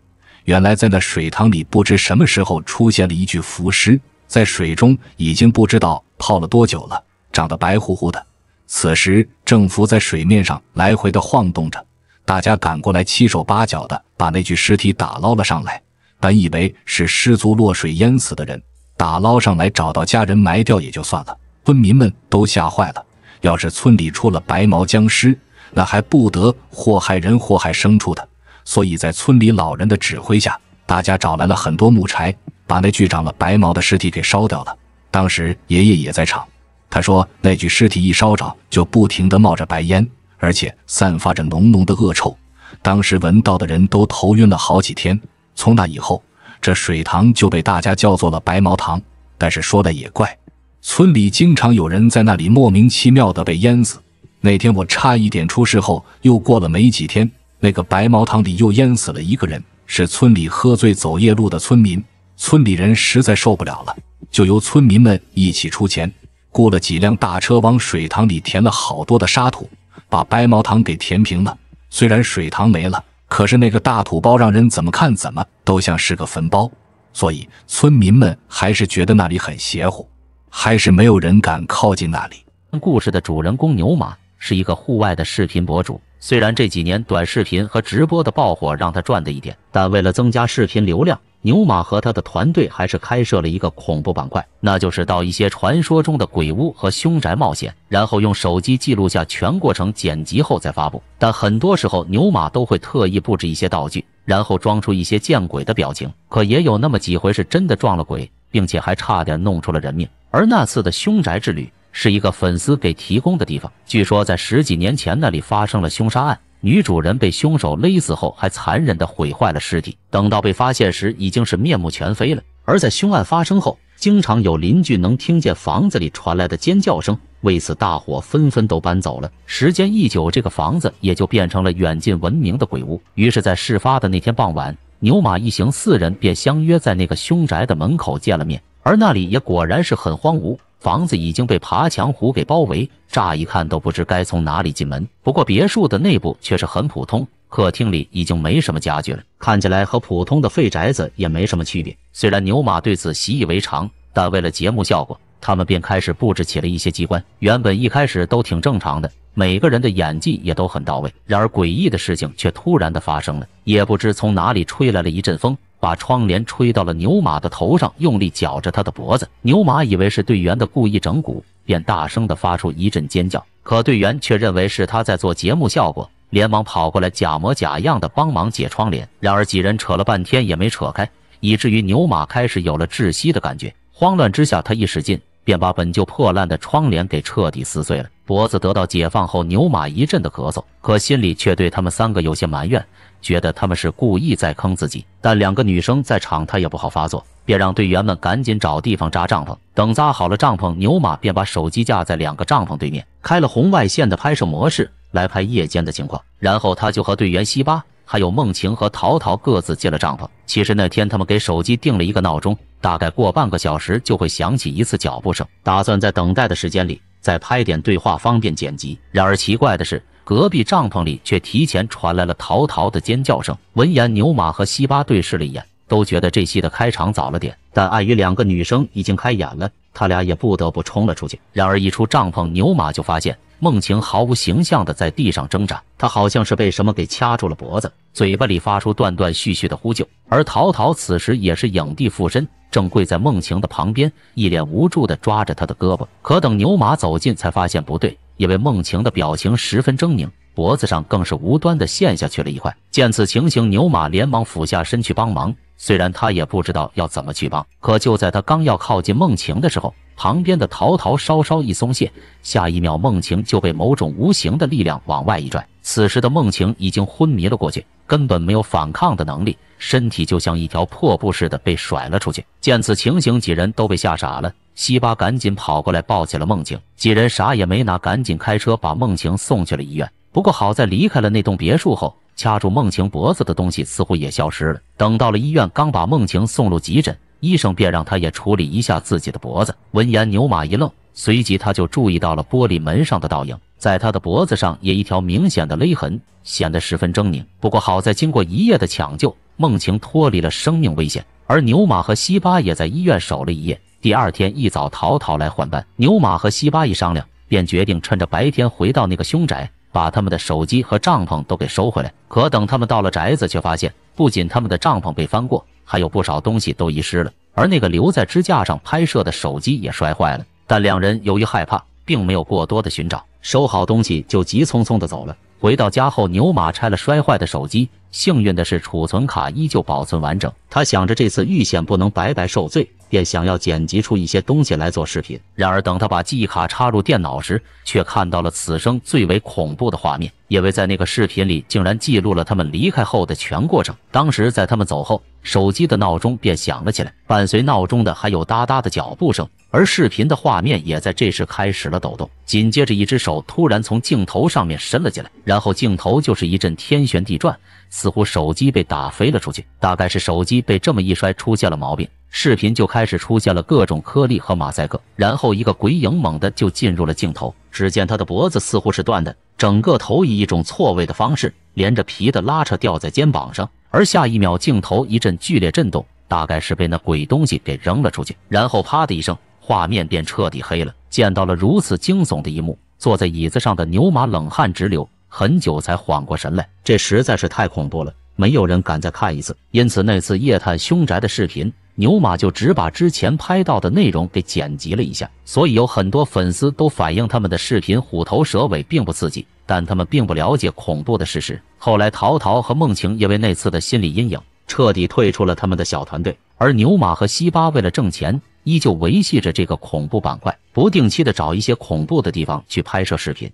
原来在那水塘里，不知什么时候出现了一具浮尸，在水中已经不知道泡了多久了。长得白乎乎的，此时正浮在水面上来回的晃动着。大家赶过来，七手八脚的把那具尸体打捞了上来。本以为是失足落水淹死的人，打捞上来找到家人埋掉也就算了。村民们都吓坏了，要是村里出了白毛僵尸，那还不得祸害人、祸害牲畜的？所以在村里老人的指挥下，大家找来了很多木柴，把那具长了白毛的尸体给烧掉了。当时爷爷也在场。他说：“那具尸体一烧着就不停地冒着白烟，而且散发着浓浓的恶臭，当时闻到的人都头晕了好几天。从那以后，这水塘就被大家叫做了白毛塘。但是说来也怪，村里经常有人在那里莫名其妙地被淹死。那天我差一点出事，后又过了没几天，那个白毛塘里又淹死了一个人，是村里喝醉走夜路的村民。村里人实在受不了了，就由村民们一起出钱。”雇了几辆大车往水塘里填了好多的沙土，把白毛塘给填平了。虽然水塘没了，可是那个大土包让人怎么看怎么都像是个坟包，所以村民们还是觉得那里很邪乎，还是没有人敢靠近那里。故事的主人公牛马是一个户外的视频博主，虽然这几年短视频和直播的爆火让他赚了一点，但为了增加视频流量。牛马和他的团队还是开设了一个恐怖板块，那就是到一些传说中的鬼屋和凶宅冒险，然后用手机记录下全过程，剪辑后再发布。但很多时候，牛马都会特意布置一些道具，然后装出一些见鬼的表情。可也有那么几回是真的撞了鬼，并且还差点弄出了人命。而那次的凶宅之旅是一个粉丝给提供的地方，据说在十几年前那里发生了凶杀案。女主人被凶手勒死后，还残忍地毁坏了尸体。等到被发现时，已经是面目全非了。而在凶案发生后，经常有邻居能听见房子里传来的尖叫声，为此大伙纷纷都搬走了。时间一久，这个房子也就变成了远近闻名的鬼屋。于是，在事发的那天傍晚，牛马一行四人便相约在那个凶宅的门口见了面，而那里也果然是很荒芜。房子已经被爬墙虎给包围，乍一看都不知该从哪里进门。不过别墅的内部却是很普通，客厅里已经没什么家具了，看起来和普通的废宅子也没什么区别。虽然牛马对此习以为常，但为了节目效果，他们便开始布置起了一些机关。原本一开始都挺正常的，每个人的演技也都很到位。然而诡异的事情却突然的发生了，也不知从哪里吹来了一阵风。把窗帘吹到了牛马的头上，用力绞着他的脖子。牛马以为是队员的故意整蛊，便大声的发出一阵尖叫。可队员却认为是他在做节目效果，连忙跑过来假模假样的帮忙解窗帘。然而几人扯了半天也没扯开，以至于牛马开始有了窒息的感觉。慌乱之下，他一使劲。便把本就破烂的窗帘给彻底撕碎了，脖子得到解放后，牛马一阵的咳嗽，可心里却对他们三个有些埋怨，觉得他们是故意在坑自己。但两个女生在场，他也不好发作，便让队员们赶紧找地方扎帐篷。等扎好了帐篷，牛马便把手机架在两个帐篷对面，开了红外线的拍摄模式来拍夜间的情况，然后他就和队员西巴。还有梦晴和淘淘各自进了帐篷。其实那天他们给手机定了一个闹钟，大概过半个小时就会响起一次脚步声，打算在等待的时间里再拍点对话，方便剪辑。然而奇怪的是，隔壁帐篷里却提前传来了淘淘的尖叫声。闻言，牛马和西巴对视了一眼，都觉得这戏的开场早了点。但碍于两个女生已经开演了，他俩也不得不冲了出去。然而一出帐篷，牛马就发现。梦晴毫无形象的在地上挣扎，她好像是被什么给掐住了脖子，嘴巴里发出断断续续的呼救。而陶陶此时也是影帝附身，正跪在梦晴的旁边，一脸无助的抓着她的胳膊。可等牛马走近，才发现不对，因为梦晴的表情十分狰狞，脖子上更是无端的陷下去了一块。见此情形，牛马连忙俯下身去帮忙。虽然他也不知道要怎么去帮，可就在他刚要靠近梦晴的时候，旁边的陶陶稍稍一松懈，下一秒梦晴就被某种无形的力量往外一拽。此时的梦晴已经昏迷了过去，根本没有反抗的能力，身体就像一条破布似的被甩了出去。见此情形，几人都被吓傻了。西巴赶紧跑过来抱起了梦晴，几人啥也没拿，赶紧开车把梦晴送去了医院。不过好在离开了那栋别墅后。掐住孟晴脖子的东西似乎也消失了。等到了医院，刚把孟晴送入急诊，医生便让他也处理一下自己的脖子。闻言，牛马一愣，随即他就注意到了玻璃门上的倒影，在他的脖子上也一条明显的勒痕，显得十分狰狞。不过好在经过一夜的抢救，孟晴脱离了生命危险。而牛马和西巴也在医院守了一夜，第二天一早，淘淘来换班，牛马和西巴一商量，便决定趁着白天回到那个凶宅。把他们的手机和帐篷都给收回来。可等他们到了宅子，却发现不仅他们的帐篷被翻过，还有不少东西都遗失了。而那个留在支架上拍摄的手机也摔坏了。但两人由于害怕，并没有过多的寻找，收好东西就急匆匆的走了。回到家后，牛马拆了摔坏的手机。幸运的是，储存卡依旧保存完整。他想着这次遇险不能白白受罪，便想要剪辑出一些东西来做视频。然而，等他把记忆卡插入电脑时，却看到了此生最为恐怖的画面，因为在那个视频里竟然记录了他们离开后的全过程。当时在他们走后，手机的闹钟便响了起来，伴随闹钟的还有哒哒的脚步声，而视频的画面也在这时开始了抖动。紧接着，一只手突然从镜头上面伸了进来，然后镜头就是一阵天旋地转。似乎手机被打飞了出去，大概是手机被这么一摔出现了毛病，视频就开始出现了各种颗粒和马赛克。然后一个鬼影猛的就进入了镜头，只见他的脖子似乎是断的，整个头以一种错位的方式，连着皮的拉扯吊在肩膀上。而下一秒，镜头一阵剧烈震动，大概是被那鬼东西给扔了出去。然后啪的一声，画面便彻底黑了。见到了如此惊悚的一幕，坐在椅子上的牛马冷汗直流。很久才缓过神来，这实在是太恐怖了，没有人敢再看一次。因此，那次夜探凶宅的视频，牛马就只把之前拍到的内容给剪辑了一下。所以，有很多粉丝都反映他们的视频虎头蛇尾，并不刺激。但他们并不了解恐怖的事实。后来，陶陶和梦晴因为那次的心理阴影，彻底退出了他们的小团队。而牛马和西巴为了挣钱，依旧维系着这个恐怖板块，不定期的找一些恐怖的地方去拍摄视频。